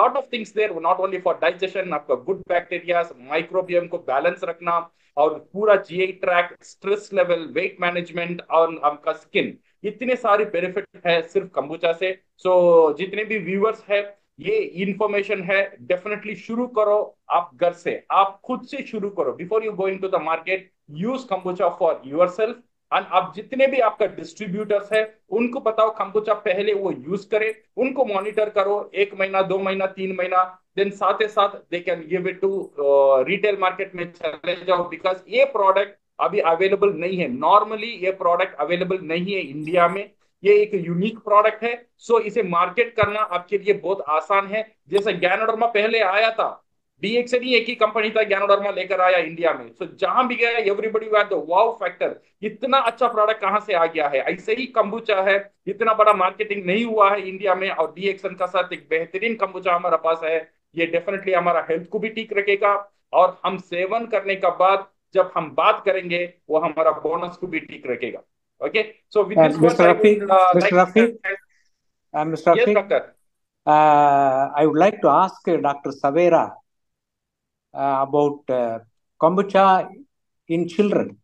lot of things there not only for digestion आपका गुड बैक्टीरिया माइक्रोबियम को बैलेंस रखना और पूरा GI tract stress level weight management और आपका स्किन इतने सारे बेनिफिट है सिर्फ कंबुचा से सो so, जितने भी व्यूवर्स है ये इंफॉर्मेशन है डेफिनेटली शुरू करो आप घर से आप खुद से शुरू करो before you going to the market use kombucha for yourself and आप जितने भी आपका डिस्ट्रीब्यूटर्स है उनको बताओ कंबोचा पहले वो यूज करे उनको मॉनिटर करो एक महीना दो महीना तीन महीना देन साथ ही साथ they can give it to retail market में चले जाओ बिकॉज ये प्रोडक्ट अभी अवेलेबल नहीं है नॉर्मली ये प्रोडक्ट अवेलेबल नहीं है इंडिया में ये एक यूनिक प्रोडक्ट है सो इसे मार्केट करना आपके लिए बहुत आसान है जैसे ज्ञानोडर्मा पहले आया था नहीं एक ही कंपनी था ज्ञानोडर्मा लेकर आया इंडिया में सो जहां भी गया everybody was the wow factor इतना अच्छा प्रोडक्ट कहां से आ गया है ऐसे ही कंबुचा है इतना बड़ा मार्केटिंग नहीं हुआ है इंडिया में और डीएक्सन का साथ एक बेहतरीन कंबुचा हमारे पास है ये डेफिनेटली हमारा हेल्थ को भी ठीक रखेगा और हम सेवन करने का बाद जब हम बात करेंगे वो हमारा बोनस को भी ठीक रखेगा Okay. So with this, Mr. Rafi, would, uh, Mr. Rafi, uh, Mr. Rafi, yes, doctor. Uh, I would like to ask Dr. Savera about kombucha in children.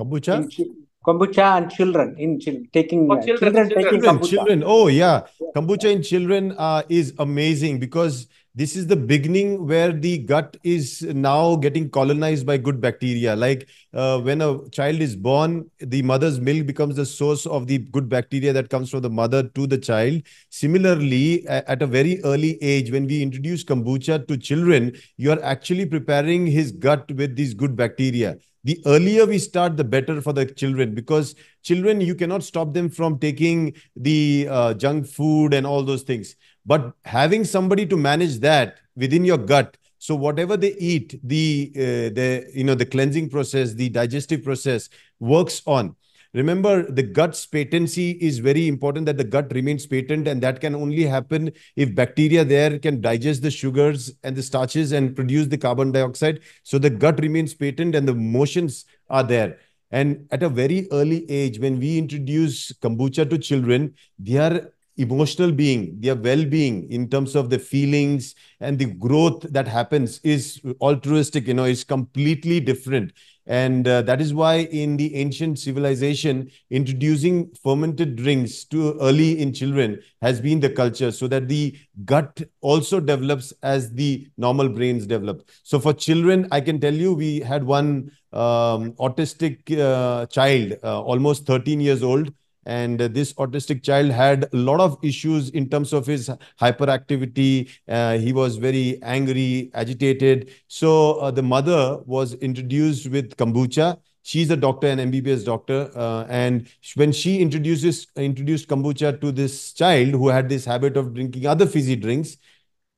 Kombucha? In, kombucha and children in chil- taking oh, children, children, children, taking kombucha. children oh yeah kombucha in children uh, is amazing because this is the beginning where the gut is now getting colonized by good bacteria like uh, when a child is born the mother's milk becomes the source of the good bacteria that comes from the mother to the child similarly at a very early age when we introduce kombucha to children you are actually preparing his gut with these good bacteria the earlier we start the better for the children because children you cannot stop them from taking the uh, junk food and all those things but having somebody to manage that within your gut so whatever they eat the uh, the you know the cleansing process the digestive process works on Remember, the gut's patency is very important that the gut remains patent, and that can only happen if bacteria there can digest the sugars and the starches and produce the carbon dioxide. So the gut remains patent and the motions are there. And at a very early age, when we introduce kombucha to children, they are emotional being, their well-being in terms of the feelings and the growth that happens is altruistic, you know, is completely different. And uh, that is why in the ancient civilization, introducing fermented drinks too early in children has been the culture so that the gut also develops as the normal brains develop. So for children, I can tell you, we had one um, autistic uh, child, uh, almost 13 years old, and this autistic child had a lot of issues in terms of his hyperactivity uh, he was very angry agitated so uh, the mother was introduced with kombucha she's a doctor an mbbs doctor uh, and when she introduces introduced kombucha to this child who had this habit of drinking other fizzy drinks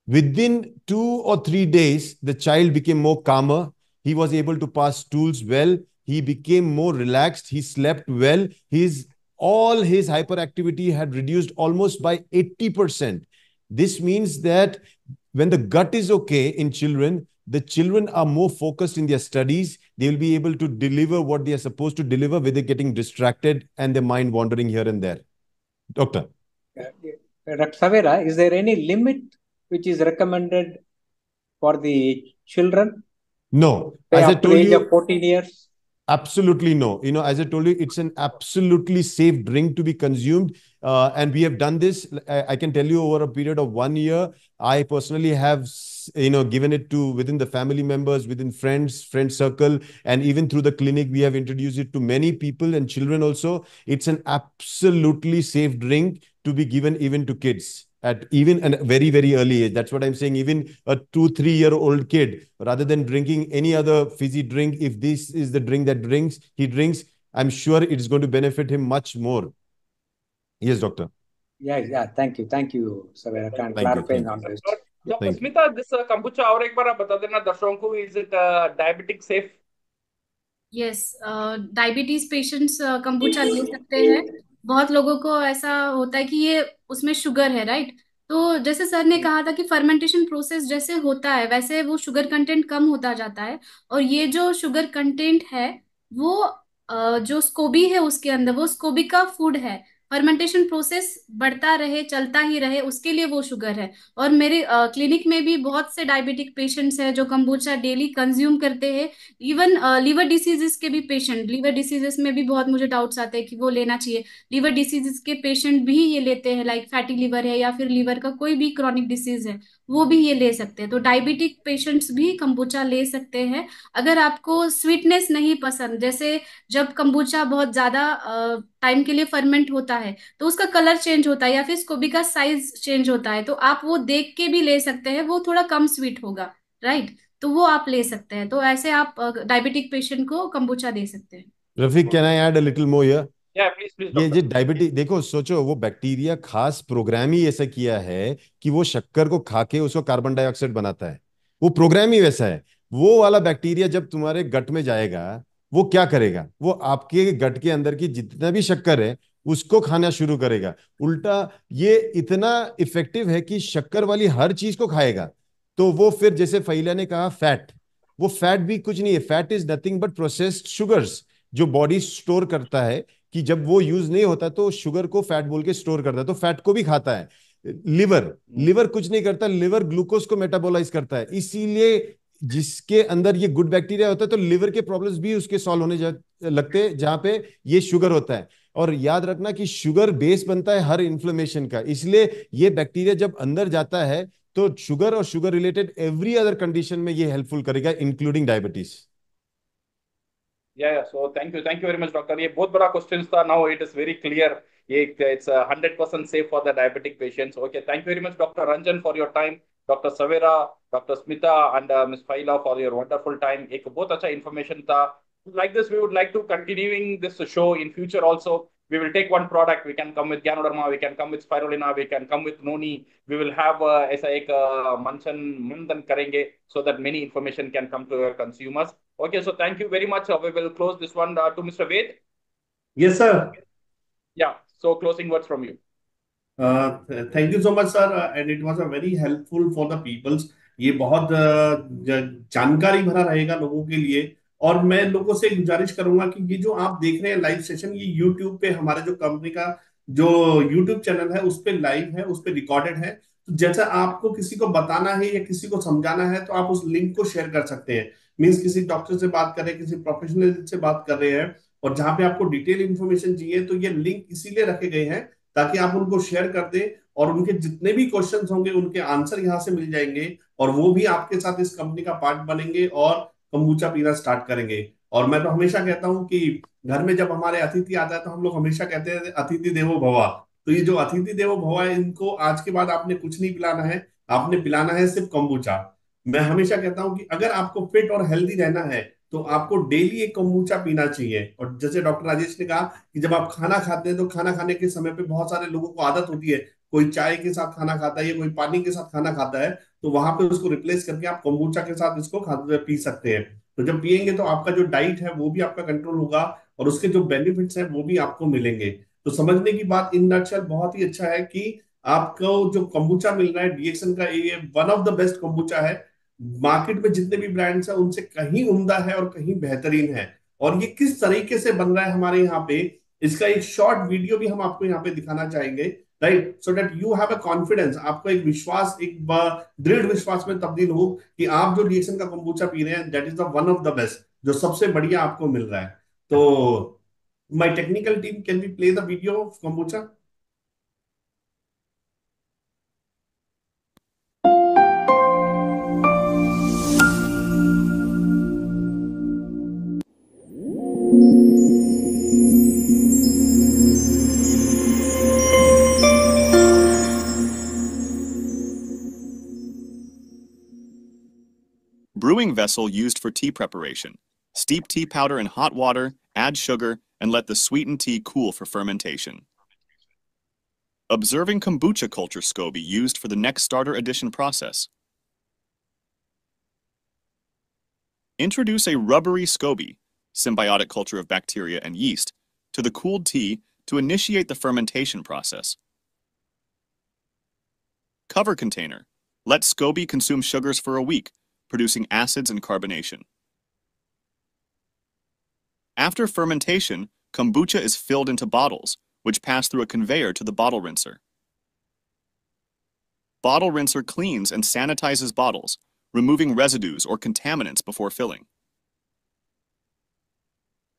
within 2 or 3 days the child became more calmer he was able to pass stools well he became more relaxed he slept well his all his hyperactivity had reduced almost by 80%. This means that when the gut is okay in children, the children are more focused in their studies. They will be able to deliver what they are supposed to deliver without getting distracted and their mind wandering here and there. Doctor. Uh, Savera, is there any limit which is recommended for the children? No. As I told you, 14 years? Absolutely no. You know, as I told you, it's an absolutely safe drink to be consumed. Uh, and we have done this, I, I, can tell you, over a period of one year. I personally have, you know, given it to within the family members, within friends, friend circle, and even through the clinic, we have introduced it to many people and children also. It's an absolutely safe drink to be given even to kids at even a very very early age that's what i'm saying even a 2 3 year old kid rather than drinking any other fizzy drink if this is the drink that drinks he drinks i'm sure it's going to benefit him much more yes doctor yeah yeah thank you thank you Savera. Thank clarifying on this Dr. Smita, this uh, kombucha और एक बार आप बता देना दर्शकों is it uh, diabetic safe? Yes, uh, diabetes patients uh, kombucha ले सकते हैं बहुत लोगों को ऐसा होता है कि ये उसमें शुगर है राइट तो जैसे सर ने कहा था कि फर्मेंटेशन प्रोसेस जैसे होता है वैसे वो शुगर कंटेंट कम होता जाता है और ये जो शुगर कंटेंट है वो जो स्कोबी है उसके अंदर वो स्कोबी का फूड है फर्मेंटेशन प्रोसेस बढ़ता रहे चलता ही रहे उसके लिए वो शुगर है और मेरे क्लिनिक में भी बहुत से डायबिटिक पेशेंट्स हैं जो कम्बोचा डेली कंज्यूम करते हैं इवन लीवर डिसीजेस के भी पेशेंट लीवर डिसीजेस में भी बहुत मुझे डाउट्स आते हैं कि वो लेना चाहिए लीवर डिसीजेस के पेशेंट भी ये लेते हैं लाइक फैटी लीवर है या फिर लीवर का कोई भी क्रॉनिक डिसीज है वो भी ये ले सकते हैं तो डायबिटिक पेशेंट्स भी कम्बुचा ले सकते हैं अगर आपको स्वीटनेस नहीं पसंद जैसे जब कम्बुचा बहुत ज़्यादा टाइम के लिए फर्मेंट होता है तो उसका कलर चेंज होता है या फिर स्कोबी का साइज चेंज होता है तो आप वो देख के भी ले सकते हैं वो थोड़ा कम स्वीट होगा राइट तो वो आप ले सकते हैं तो ऐसे आप डायबिटिक पेशेंट को कम्बुचा दे सकते हैं Rafiq can I add a little more here ये जो डायबिटीज देखो सोचो वो बैक्टीरिया खास प्रोग्राम ही ऐसा किया है कि वो शक्कर को खा के उसको कार्बन डाइऑक्साइड बनाता है वो प्रोग्राम ही वैसा है वो वाला बैक्टीरिया जब तुम्हारे गट में जाएगा वो क्या करेगा वो आपके गट के अंदर की जितना भी शक्कर है उसको खाना शुरू करेगा उल्टा ये इतना इफेक्टिव है कि शक्कर वाली हर चीज को खाएगा तो वो फिर जैसे फैला ने कहा फैट वो फैट भी कुछ नहीं है fat is nothing but processed sugars जो बॉडी स्टोर करता है कि जब वो यूज नहीं होता तो शुगर को फैट बोल के स्टोर करता है तो फैट को भी खाता है लिवर लिवर hmm. कुछ नहीं करता लिवर ग्लूकोज को मेटाबोलाइज करता है इसीलिए जिसके अंदर ये गुड बैक्टीरिया होता है तो लिवर के प्रॉब्लम्स भी उसके सॉल्व होने जा, लगते हैं जहां पे ये शुगर होता है और याद रखना कि शुगर बेस बनता है हर इन्फ्लेमेशन का इसलिए ये बैक्टीरिया जब अंदर जाता है तो शुगर और sugar related every other condition में ये हेल्पफुल करेगा including diabetes Yeah, So thank you. Thank you very much, doctor. ये both बड़ा questions are Now it is very clear. it's a hundred percent safe for the diabetic patients. Okay. Thank you very much, Dr. Ranjan, for your time. Dr. Savera, Dr. Smita, and uh, Ms. Faila for your wonderful time. Both बहुत information Like this, we would like to continuing this show in future also. we will take one product. We can come with Ganoderma, we can come with Spirulina, we can come with Noni. We will have uh, ऐसा एक मंचन मंथन करेंगे so that many information can come to your consumers. Okay, so thank you very much. we will close this one uh, to Mr. Ved. Yes, sir. Yeah, so closing words from you. Uh, thank you so much, sir. Uh, and it was a very helpful for the peoples. ये बहुत जानकारी भरा रहेगा लोगों के लिए और मैं लोगों से गुजारिश करूंगा कि ये जो आप देख रहे हैं लाइव सेशन ये यूट्यूब पे हमारे जो कंपनी का जो यूट्यूब चैनल है उस पर लाइव है उस पर रिकॉर्डेड है तो जैसा आपको किसी को बताना है या किसी को समझाना है तो आप उस लिंक को शेयर कर सकते हैं मीन्स किसी डॉक्टर से बात कर रहे हैं किसी प्रोफेशनल से बात कर रहे हैं और जहां पे आपको डिटेल इन्फॉर्मेशन चाहिए तो ये लिंक इसीलिए रखे गए हैं ताकि आप उनको शेयर कर दें और उनके जितने भी क्वेश्चन होंगे उनके आंसर यहाँ से मिल जाएंगे और वो भी आपके साथ इस कंपनी का पार्ट बनेंगे और कम्बूचा पीना स्टार्ट करेंगे और मैं तो हमेशा कहता हूँ कि घर में जब हमारे अतिथि आता है तो हम लोग हमेशा कहते हैं अतिथि देवो भवा तो ये जो अतिथि देवो भवा है इनको आज के बाद आपने कुछ नहीं पिलाना है आपने पिलाना है सिर्फ कम्बूचा मैं हमेशा कहता हूँ कि अगर आपको फिट और हेल्दी रहना है तो आपको डेली एक कम्बूचा पीना चाहिए और जैसे डॉक्टर राजेश ने कहा कि जब आप खाना खाते हैं तो खाना खाने के समय पे बहुत सारे लोगों को आदत होती है कोई चाय के साथ खाना खाता है या कोई पानी के साथ खाना खाता है तो वहां पे उसको रिप्लेस करके आप कम्बूचा के साथ इसको खाते पी सकते हैं तो जब पियेंगे तो आपका जो डाइट है वो भी आपका कंट्रोल होगा और उसके जो बेनिफिट्स हैं वो भी आपको मिलेंगे तो समझने की बात इन नटशल बहुत ही अच्छा है कि आपको जो कम्बूचा मिल रहा है डीएक्सन का ये one of the best kombucha है मार्केट में जितने भी ब्रांड्स हैं उनसे कहीं उमदा है और कहीं बेहतरीन है और ये किस तरीके से बन रहा है हमारे यहाँ पे इसका एक शॉर्ट वीडियो भी हम आपको यहाँ पे दिखाना चाहेंगे right so that you have a confidence आपको एक विश्वास एक दृढ़ विश्वास में तब्दील हो कि आप जो रिएक्शन का कंबूचा पी रहे हैं that is the one of the best जो सबसे बढ़िया आपको मिल रहा है तो my technical team can be play the video of kombucha brewing vessel used for tea preparation. Steep tea powder in hot water, add sugar, and let the sweetened tea cool for fermentation. Observing kombucha culture SCOBY used for the next starter addition process. Introduce a rubbery SCOBY, symbiotic culture of bacteria and yeast, to the cooled tea to initiate the fermentation process. Cover container. Let SCOBY consume sugars for a week producing acids and carbonation. After fermentation, kombucha is filled into bottles, which pass through a conveyor to the bottle rinser. Bottle rinser cleans and sanitizes bottles, removing residues or contaminants before filling.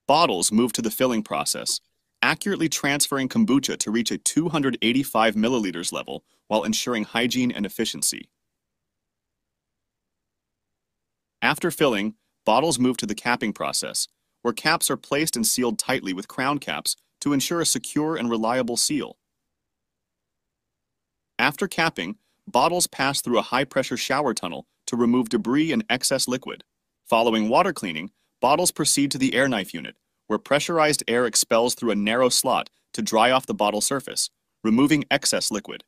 Bottles move to the filling process, accurately transferring kombucha to reach a 285 milliliters level while ensuring hygiene and efficiency. After filling, bottles move to the capping process, where caps are placed and sealed tightly with crown caps to ensure a secure and reliable seal. After capping, bottles pass through a high-pressure shower tunnel to remove debris and excess liquid. Following water cleaning, bottles proceed to the air knife unit, where pressurized air expels through a narrow slot to dry off the bottle surface, removing excess liquid.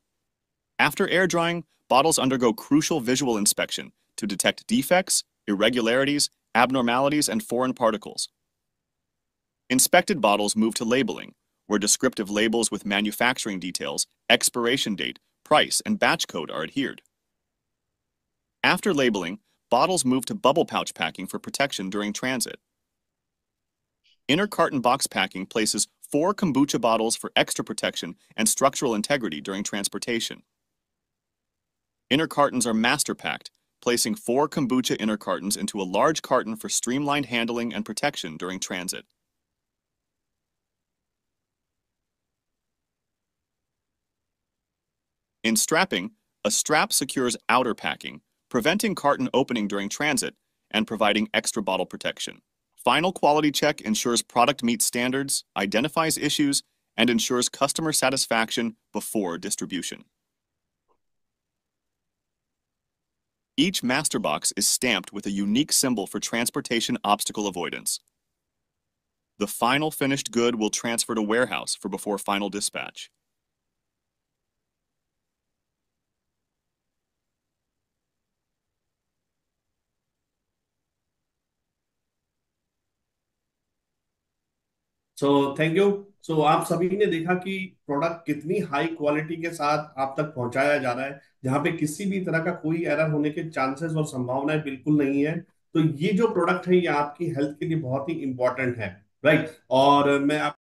After air drying, bottles undergo crucial visual inspection to detect defects, irregularities, abnormalities, and foreign particles. Inspected bottles move to labeling, where descriptive labels with manufacturing details, expiration date, price, and batch code are adhered. After labeling, bottles move to bubble pouch packing for protection during transit. Inner carton box packing places four kombucha bottles for extra protection and structural integrity during transportation. Inner cartons are master packed placing four kombucha inner cartons into a large carton for streamlined handling and protection during transit. In strapping, a strap secures outer packing, preventing carton opening during transit and providing extra bottle protection. Final quality check ensures product meets standards, identifies issues, and ensures customer satisfaction before distribution. Each master box is stamped with a unique symbol for transportation obstacle avoidance. The final finished good will transfer to warehouse for before final dispatch. So thank you. So so, आप सभी ने देखा कि प्रोडक्ट कितनी हाई क्वालिटी के साथ आप तक पहुंचाया जा रहा है जहां पे किसी भी तरह का कोई एरर होने के चांसेस और संभावनाएं बिल्कुल नहीं है तो ये जो प्रोडक्ट है ये आपकी हेल्थ के लिए बहुत ही इंपॉर्टेंट है राइट और मैं आप